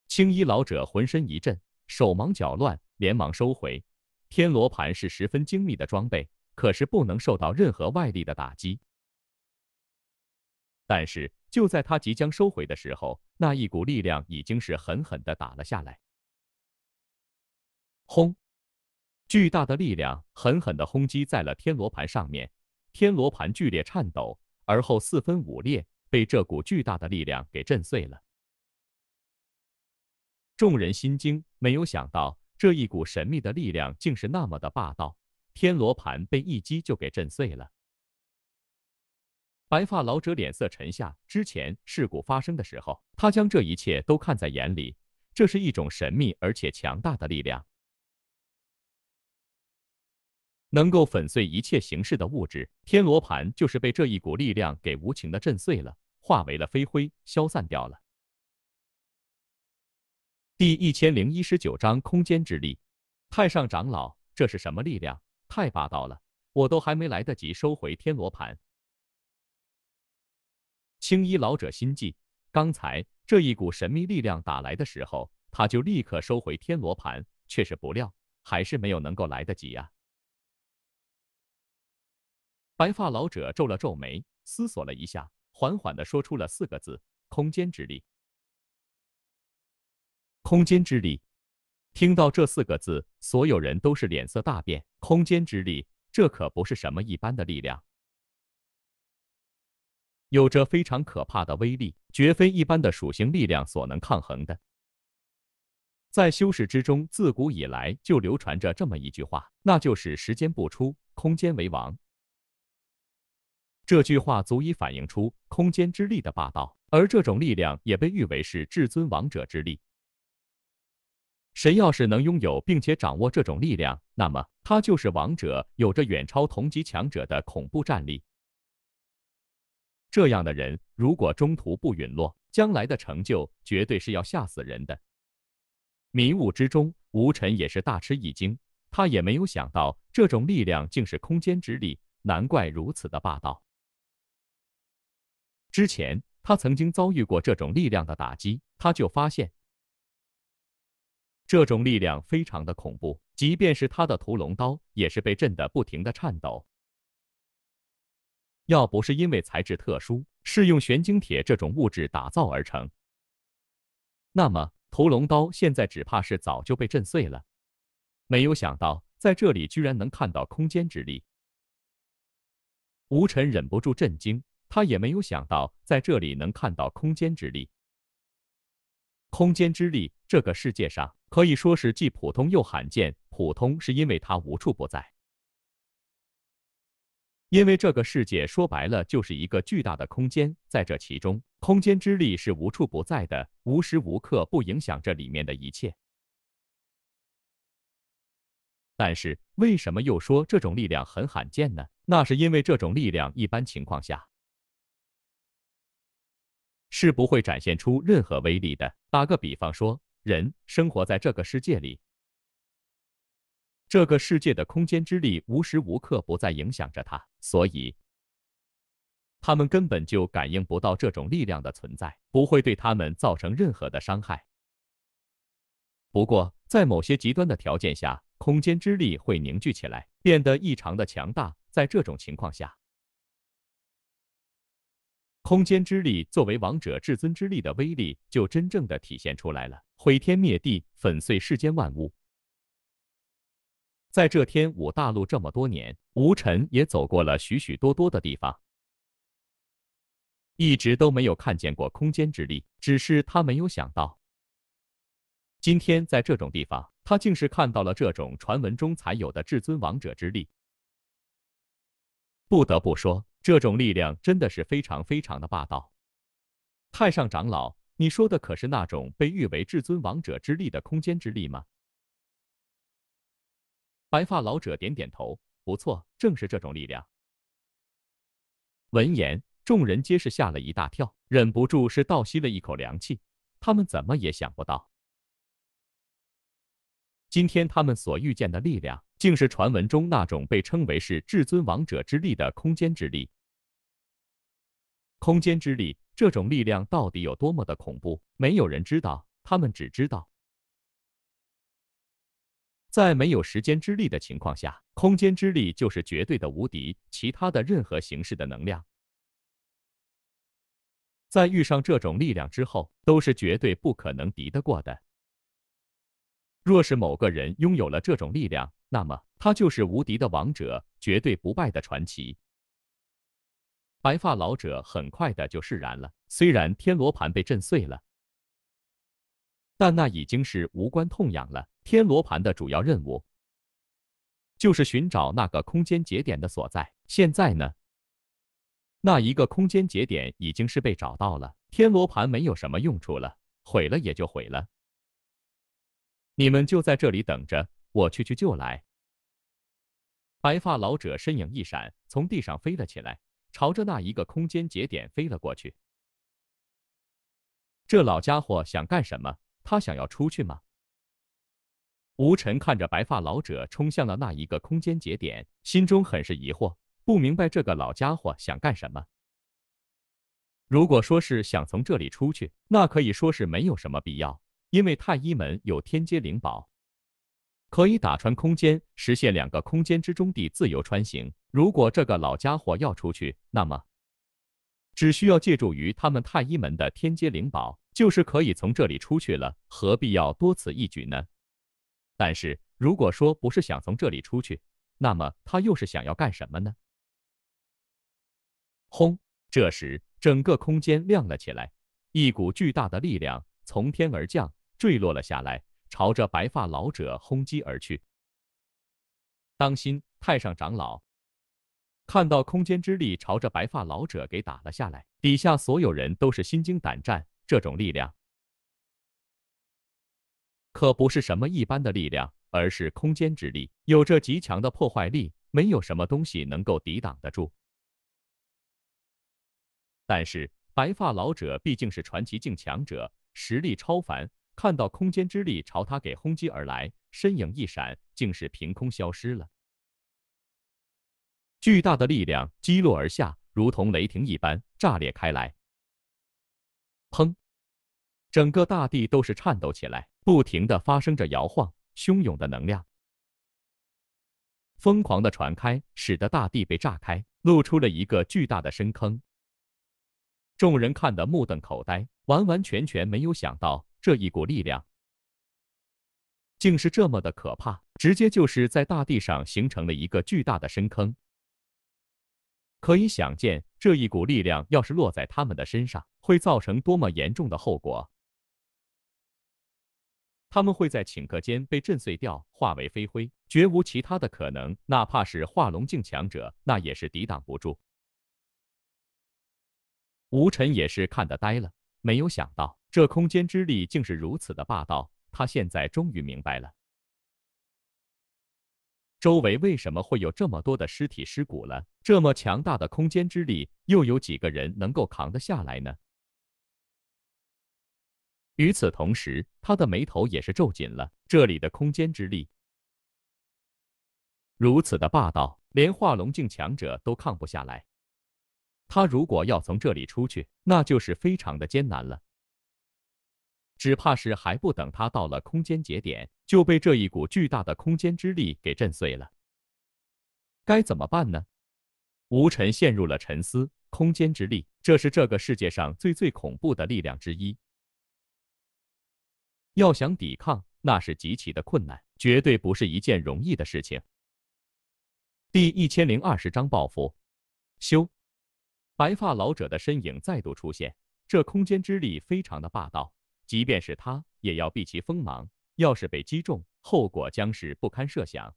青衣老者浑身一震，手忙脚乱，连忙收回。天罗盘是十分精密的装备，可是不能受到任何外力的打击。但是就在他即将收回的时候，那一股力量已经是狠狠地打了下来。轰！巨大的力量狠狠地轰击在了天罗盘上面，天罗盘剧烈颤抖，而后四分五裂，被这股巨大的力量给震碎了。众人心惊，没有想到这一股神秘的力量竟是那么的霸道。天罗盘被一击就给震碎了。白发老者脸色沉下，之前事故发生的时候，他将这一切都看在眼里。这是一种神秘而且强大的力量，能够粉碎一切形式的物质。天罗盘就是被这一股力量给无情的震碎了，化为了飞灰，消散掉了。第一千零一十九章空间之力。太上长老，这是什么力量？太霸道了！我都还没来得及收回天罗盘。青衣老者心悸，刚才这一股神秘力量打来的时候，他就立刻收回天罗盘，却是不料，还是没有能够来得及啊。白发老者皱了皱眉，思索了一下，缓缓地说出了四个字：空间之力。空间之力，听到这四个字，所有人都是脸色大变。空间之力，这可不是什么一般的力量，有着非常可怕的威力，绝非一般的属性力量所能抗衡的。在修士之中，自古以来就流传着这么一句话，那就是“时间不出，空间为王”。这句话足以反映出空间之力的霸道，而这种力量也被誉为是至尊王者之力。谁要是能拥有并且掌握这种力量，那么他就是王者，有着远超同级强者的恐怖战力。这样的人，如果中途不陨落，将来的成就绝对是要吓死人的。迷雾之中，吴尘也是大吃一惊，他也没有想到这种力量竟是空间之力，难怪如此的霸道。之前他曾经遭遇过这种力量的打击，他就发现。这种力量非常的恐怖，即便是他的屠龙刀，也是被震得不停的颤抖。要不是因为材质特殊，是用玄晶铁这种物质打造而成，那么屠龙刀现在只怕是早就被震碎了。没有想到在这里居然能看到空间之力，吴尘忍不住震惊，他也没有想到在这里能看到空间之力。空间之力，这个世界上可以说是既普通又罕见。普通是因为它无处不在，因为这个世界说白了就是一个巨大的空间，在这其中，空间之力是无处不在的，无时无刻不影响这里面的一切。但是，为什么又说这种力量很罕见呢？那是因为这种力量一般情况下。是不会展现出任何威力的。打个比方说，人生活在这个世界里，这个世界的空间之力无时无刻不在影响着他，所以他们根本就感应不到这种力量的存在，不会对他们造成任何的伤害。不过，在某些极端的条件下，空间之力会凝聚起来，变得异常的强大。在这种情况下，空间之力作为王者至尊之力的威力，就真正的体现出来了，毁天灭地，粉碎世间万物。在这天武大陆这么多年，吴尘也走过了许许多多的地方，一直都没有看见过空间之力。只是他没有想到，今天在这种地方，他竟是看到了这种传闻中才有的至尊王者之力。不得不说。这种力量真的是非常非常的霸道，太上长老，你说的可是那种被誉为至尊王者之力的空间之力吗？白发老者点点头，不错，正是这种力量。闻言，众人皆是吓了一大跳，忍不住是倒吸了一口凉气。他们怎么也想不到，今天他们所遇见的力量。竟是传闻中那种被称为是至尊王者之力的空间之力。空间之力，这种力量到底有多么的恐怖？没有人知道。他们只知道，在没有时间之力的情况下，空间之力就是绝对的无敌。其他的任何形式的能量，在遇上这种力量之后，都是绝对不可能敌得过的。若是某个人拥有了这种力量，那么他就是无敌的王者，绝对不败的传奇。白发老者很快的就释然了，虽然天罗盘被震碎了，但那已经是无关痛痒了。天罗盘的主要任务就是寻找那个空间节点的所在。现在呢，那一个空间节点已经是被找到了，天罗盘没有什么用处了，毁了也就毁了。你们就在这里等着。我去去就来。白发老者身影一闪，从地上飞了起来，朝着那一个空间节点飞了过去。这老家伙想干什么？他想要出去吗？吴尘看着白发老者冲向了那一个空间节点，心中很是疑惑，不明白这个老家伙想干什么。如果说是想从这里出去，那可以说是没有什么必要，因为太医门有天阶灵宝。可以打穿空间，实现两个空间之中的自由穿行。如果这个老家伙要出去，那么只需要借助于他们太一门的天阶灵宝，就是可以从这里出去了。何必要多此一举呢？但是如果说不是想从这里出去，那么他又是想要干什么呢？轰！这时，整个空间亮了起来，一股巨大的力量从天而降，坠落了下来。朝着白发老者轰击而去，当心！太上长老看到空间之力朝着白发老者给打了下来，底下所有人都是心惊胆战。这种力量可不是什么一般的力量，而是空间之力，有着极强的破坏力，没有什么东西能够抵挡得住。但是白发老者毕竟是传奇境强者，实力超凡。看到空间之力朝他给轰击而来，身影一闪，竟是凭空消失了。巨大的力量击落而下，如同雷霆一般炸裂开来。砰！整个大地都是颤抖起来，不停的发生着摇晃，汹涌的能量疯狂的传开，使得大地被炸开，露出了一个巨大的深坑。众人看得目瞪口呆，完完全全没有想到。这一股力量竟是这么的可怕，直接就是在大地上形成了一个巨大的深坑。可以想见，这一股力量要是落在他们的身上，会造成多么严重的后果！他们会在顷刻间被震碎掉，化为飞灰，绝无其他的可能。哪怕是化龙境强者，那也是抵挡不住。吴尘也是看得呆了，没有想到。这空间之力竟是如此的霸道，他现在终于明白了，周围为什么会有这么多的尸体尸骨了。这么强大的空间之力，又有几个人能够扛得下来呢？与此同时，他的眉头也是皱紧了。这里的空间之力如此的霸道，连化龙境强者都抗不下来。他如果要从这里出去，那就是非常的艰难了。只怕是还不等他到了空间节点，就被这一股巨大的空间之力给震碎了。该怎么办呢？吴尘陷入了沉思。空间之力，这是这个世界上最最恐怖的力量之一。要想抵抗，那是极其的困难，绝对不是一件容易的事情。第一千零二十章报复。修，白发老者的身影再度出现。这空间之力非常的霸道。即便是他，也要避其锋芒。要是被击中，后果将是不堪设想。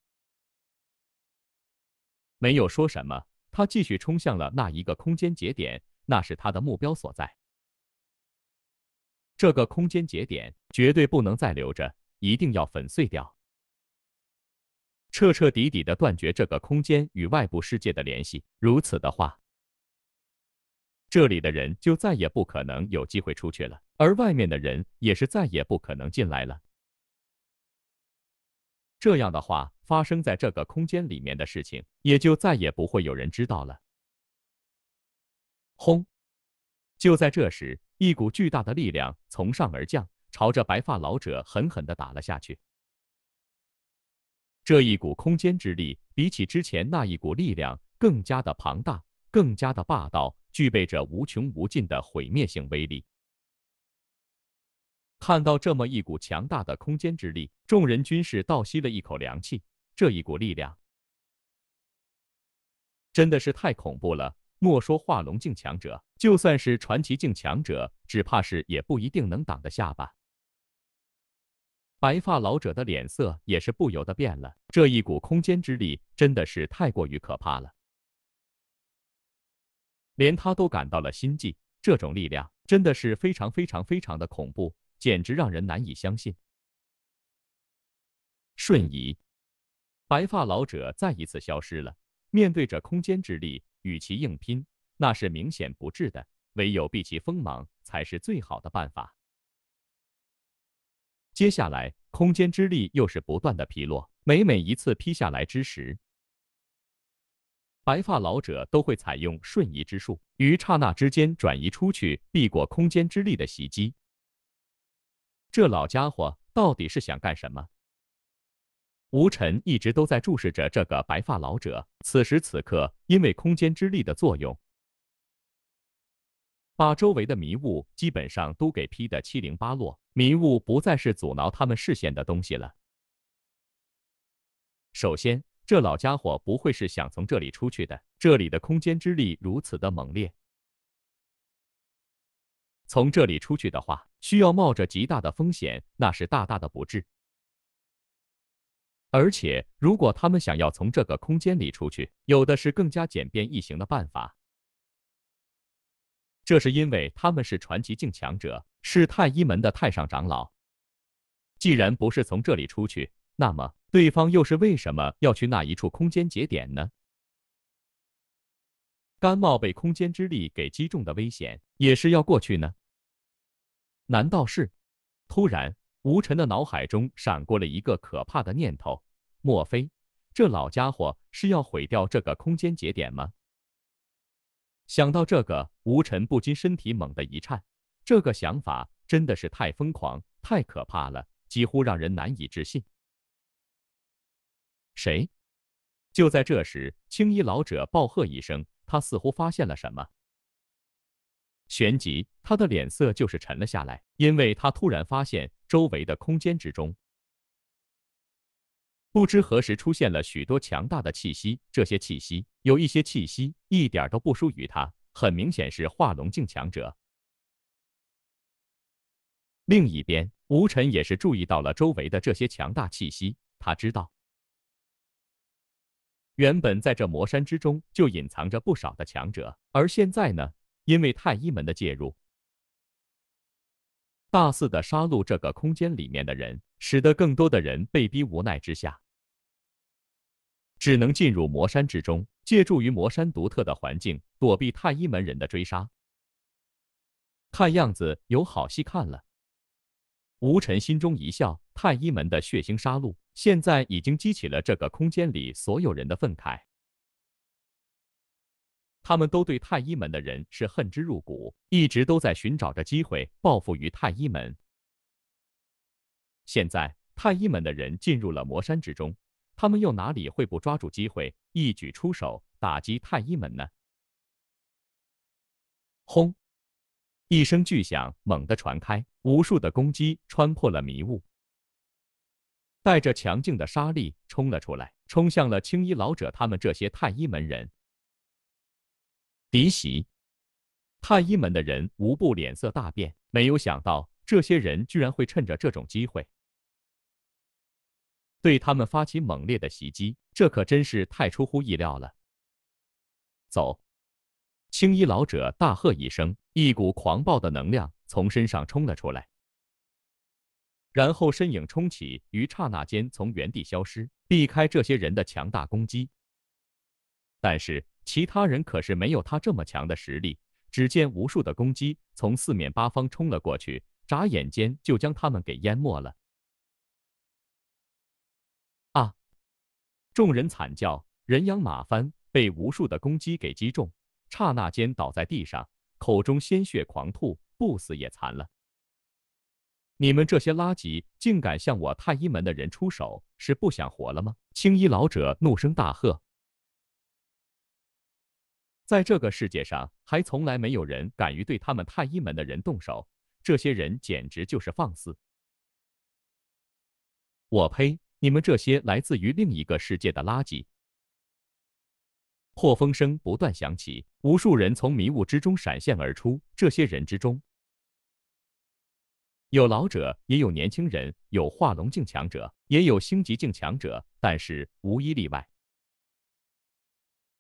没有说什么，他继续冲向了那一个空间节点，那是他的目标所在。这个空间节点绝对不能再留着，一定要粉碎掉，彻彻底底的断绝这个空间与外部世界的联系。如此的话。这里的人就再也不可能有机会出去了，而外面的人也是再也不可能进来了。这样的话，发生在这个空间里面的事情，也就再也不会有人知道了。轰！就在这时，一股巨大的力量从上而降，朝着白发老者狠狠的打了下去。这一股空间之力，比起之前那一股力量，更加的庞大，更加的霸道。具备着无穷无尽的毁灭性威力。看到这么一股强大的空间之力，众人均是倒吸了一口凉气。这一股力量真的是太恐怖了。莫说化龙境强者，就算是传奇境强者，只怕是也不一定能挡得下吧。白发老者的脸色也是不由得变了。这一股空间之力真的是太过于可怕了。连他都感到了心悸，这种力量真的是非常非常非常的恐怖，简直让人难以相信。瞬移，白发老者再一次消失了。面对着空间之力，与其硬拼，那是明显不智的，唯有避其锋芒才是最好的办法。接下来，空间之力又是不断的劈落，每每一次劈下来之时。白发老者都会采用瞬移之术，于刹那之间转移出去，避过空间之力的袭击。这老家伙到底是想干什么？吴尘一直都在注视着这个白发老者。此时此刻，因为空间之力的作用，把周围的迷雾基本上都给劈得七零八落，迷雾不再是阻挠他们视线的东西了。首先。这老家伙不会是想从这里出去的？这里的空间之力如此的猛烈，从这里出去的话，需要冒着极大的风险，那是大大的不智。而且，如果他们想要从这个空间里出去，有的是更加简便易行的办法。这是因为他们是传奇境强者，是太一门的太上长老。既然不是从这里出去，那么……对方又是为什么要去那一处空间节点呢？甘茂被空间之力给击中的危险也是要过去呢？难道是？突然，吴尘的脑海中闪过了一个可怕的念头：莫非这老家伙是要毁掉这个空间节点吗？想到这个，吴尘不禁身体猛的一颤。这个想法真的是太疯狂、太可怕了，几乎让人难以置信。谁？就在这时，青衣老者暴喝一声，他似乎发现了什么，旋即他的脸色就是沉了下来，因为他突然发现周围的空间之中，不知何时出现了许多强大的气息，这些气息有一些气息一点都不输于他，很明显是化龙境强者。另一边，吴尘也是注意到了周围的这些强大气息，他知道。原本在这魔山之中就隐藏着不少的强者，而现在呢，因为太一门的介入，大肆的杀戮这个空间里面的人，使得更多的人被逼无奈之下，只能进入魔山之中，借助于魔山独特的环境，躲避太一门人的追杀。看样子有好戏看了。吴尘心中一笑，太一门的血腥杀戮。现在已经激起了这个空间里所有人的愤慨，他们都对太医门的人是恨之入骨，一直都在寻找着机会报复于太医门。现在太医门的人进入了魔山之中，他们又哪里会不抓住机会，一举出手打击太医门呢？轰！一声巨响猛地传开，无数的攻击穿破了迷雾。带着强劲的沙粒冲了出来，冲向了青衣老者他们这些太医门人。敌袭！太医门的人无不脸色大变，没有想到这些人居然会趁着这种机会对他们发起猛烈的袭击，这可真是太出乎意料了。走！青衣老者大喝一声，一股狂暴的能量从身上冲了出来。然后身影冲起，于刹那间从原地消失，避开这些人的强大攻击。但是其他人可是没有他这么强的实力。只见无数的攻击从四面八方冲了过去，眨眼间就将他们给淹没了。啊！众人惨叫，人仰马翻，被无数的攻击给击中，刹那间倒在地上，口中鲜血狂吐，不死也残了。你们这些垃圾，竟敢向我太医门的人出手，是不想活了吗？青衣老者怒声大喝。在这个世界上，还从来没有人敢于对他们太医门的人动手，这些人简直就是放肆！我呸！你们这些来自于另一个世界的垃圾！破风声不断响起，无数人从迷雾之中闪现而出，这些人之中。有老者，也有年轻人，有化龙境强者，也有星级境强者，但是无一例外，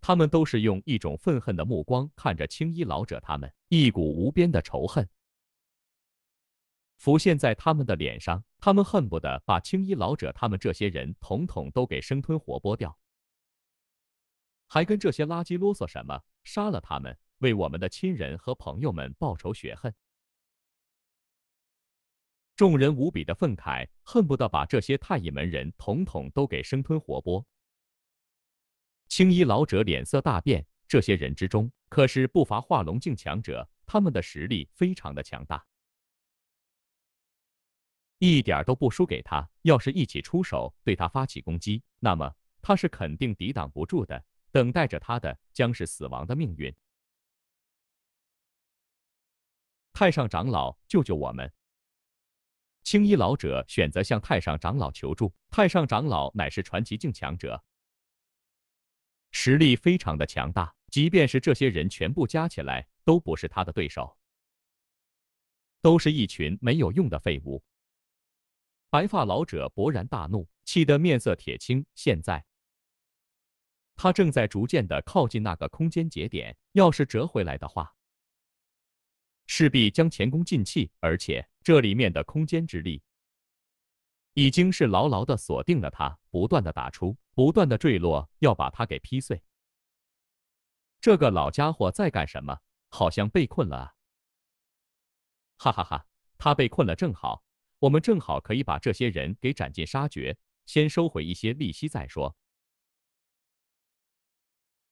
他们都是用一种愤恨的目光看着青衣老者他们，一股无边的仇恨浮现在他们的脸上，他们恨不得把青衣老者他们这些人统统都给生吞活剥掉，还跟这些垃圾啰嗦什么？杀了他们，为我们的亲人和朋友们报仇雪恨。众人无比的愤慨，恨不得把这些太乙门人统统都给生吞活剥。青衣老者脸色大变，这些人之中可是不乏化龙境强者，他们的实力非常的强大，一点都不输给他。要是一起出手对他发起攻击，那么他是肯定抵挡不住的，等待着他的将是死亡的命运。太上长老，救救我们！青衣老者选择向太上长老求助。太上长老乃是传奇境强者，实力非常的强大，即便是这些人全部加起来，都不是他的对手，都是一群没有用的废物。白发老者勃然大怒，气得面色铁青。现在，他正在逐渐的靠近那个空间节点，要是折回来的话，势必将前功尽弃，而且。这里面的空间之力，已经是牢牢的锁定了他，不断的打出，不断的坠落，要把他给劈碎。这个老家伙在干什么？好像被困了啊！哈哈哈，他被困了，正好，我们正好可以把这些人给斩尽杀绝，先收回一些利息再说。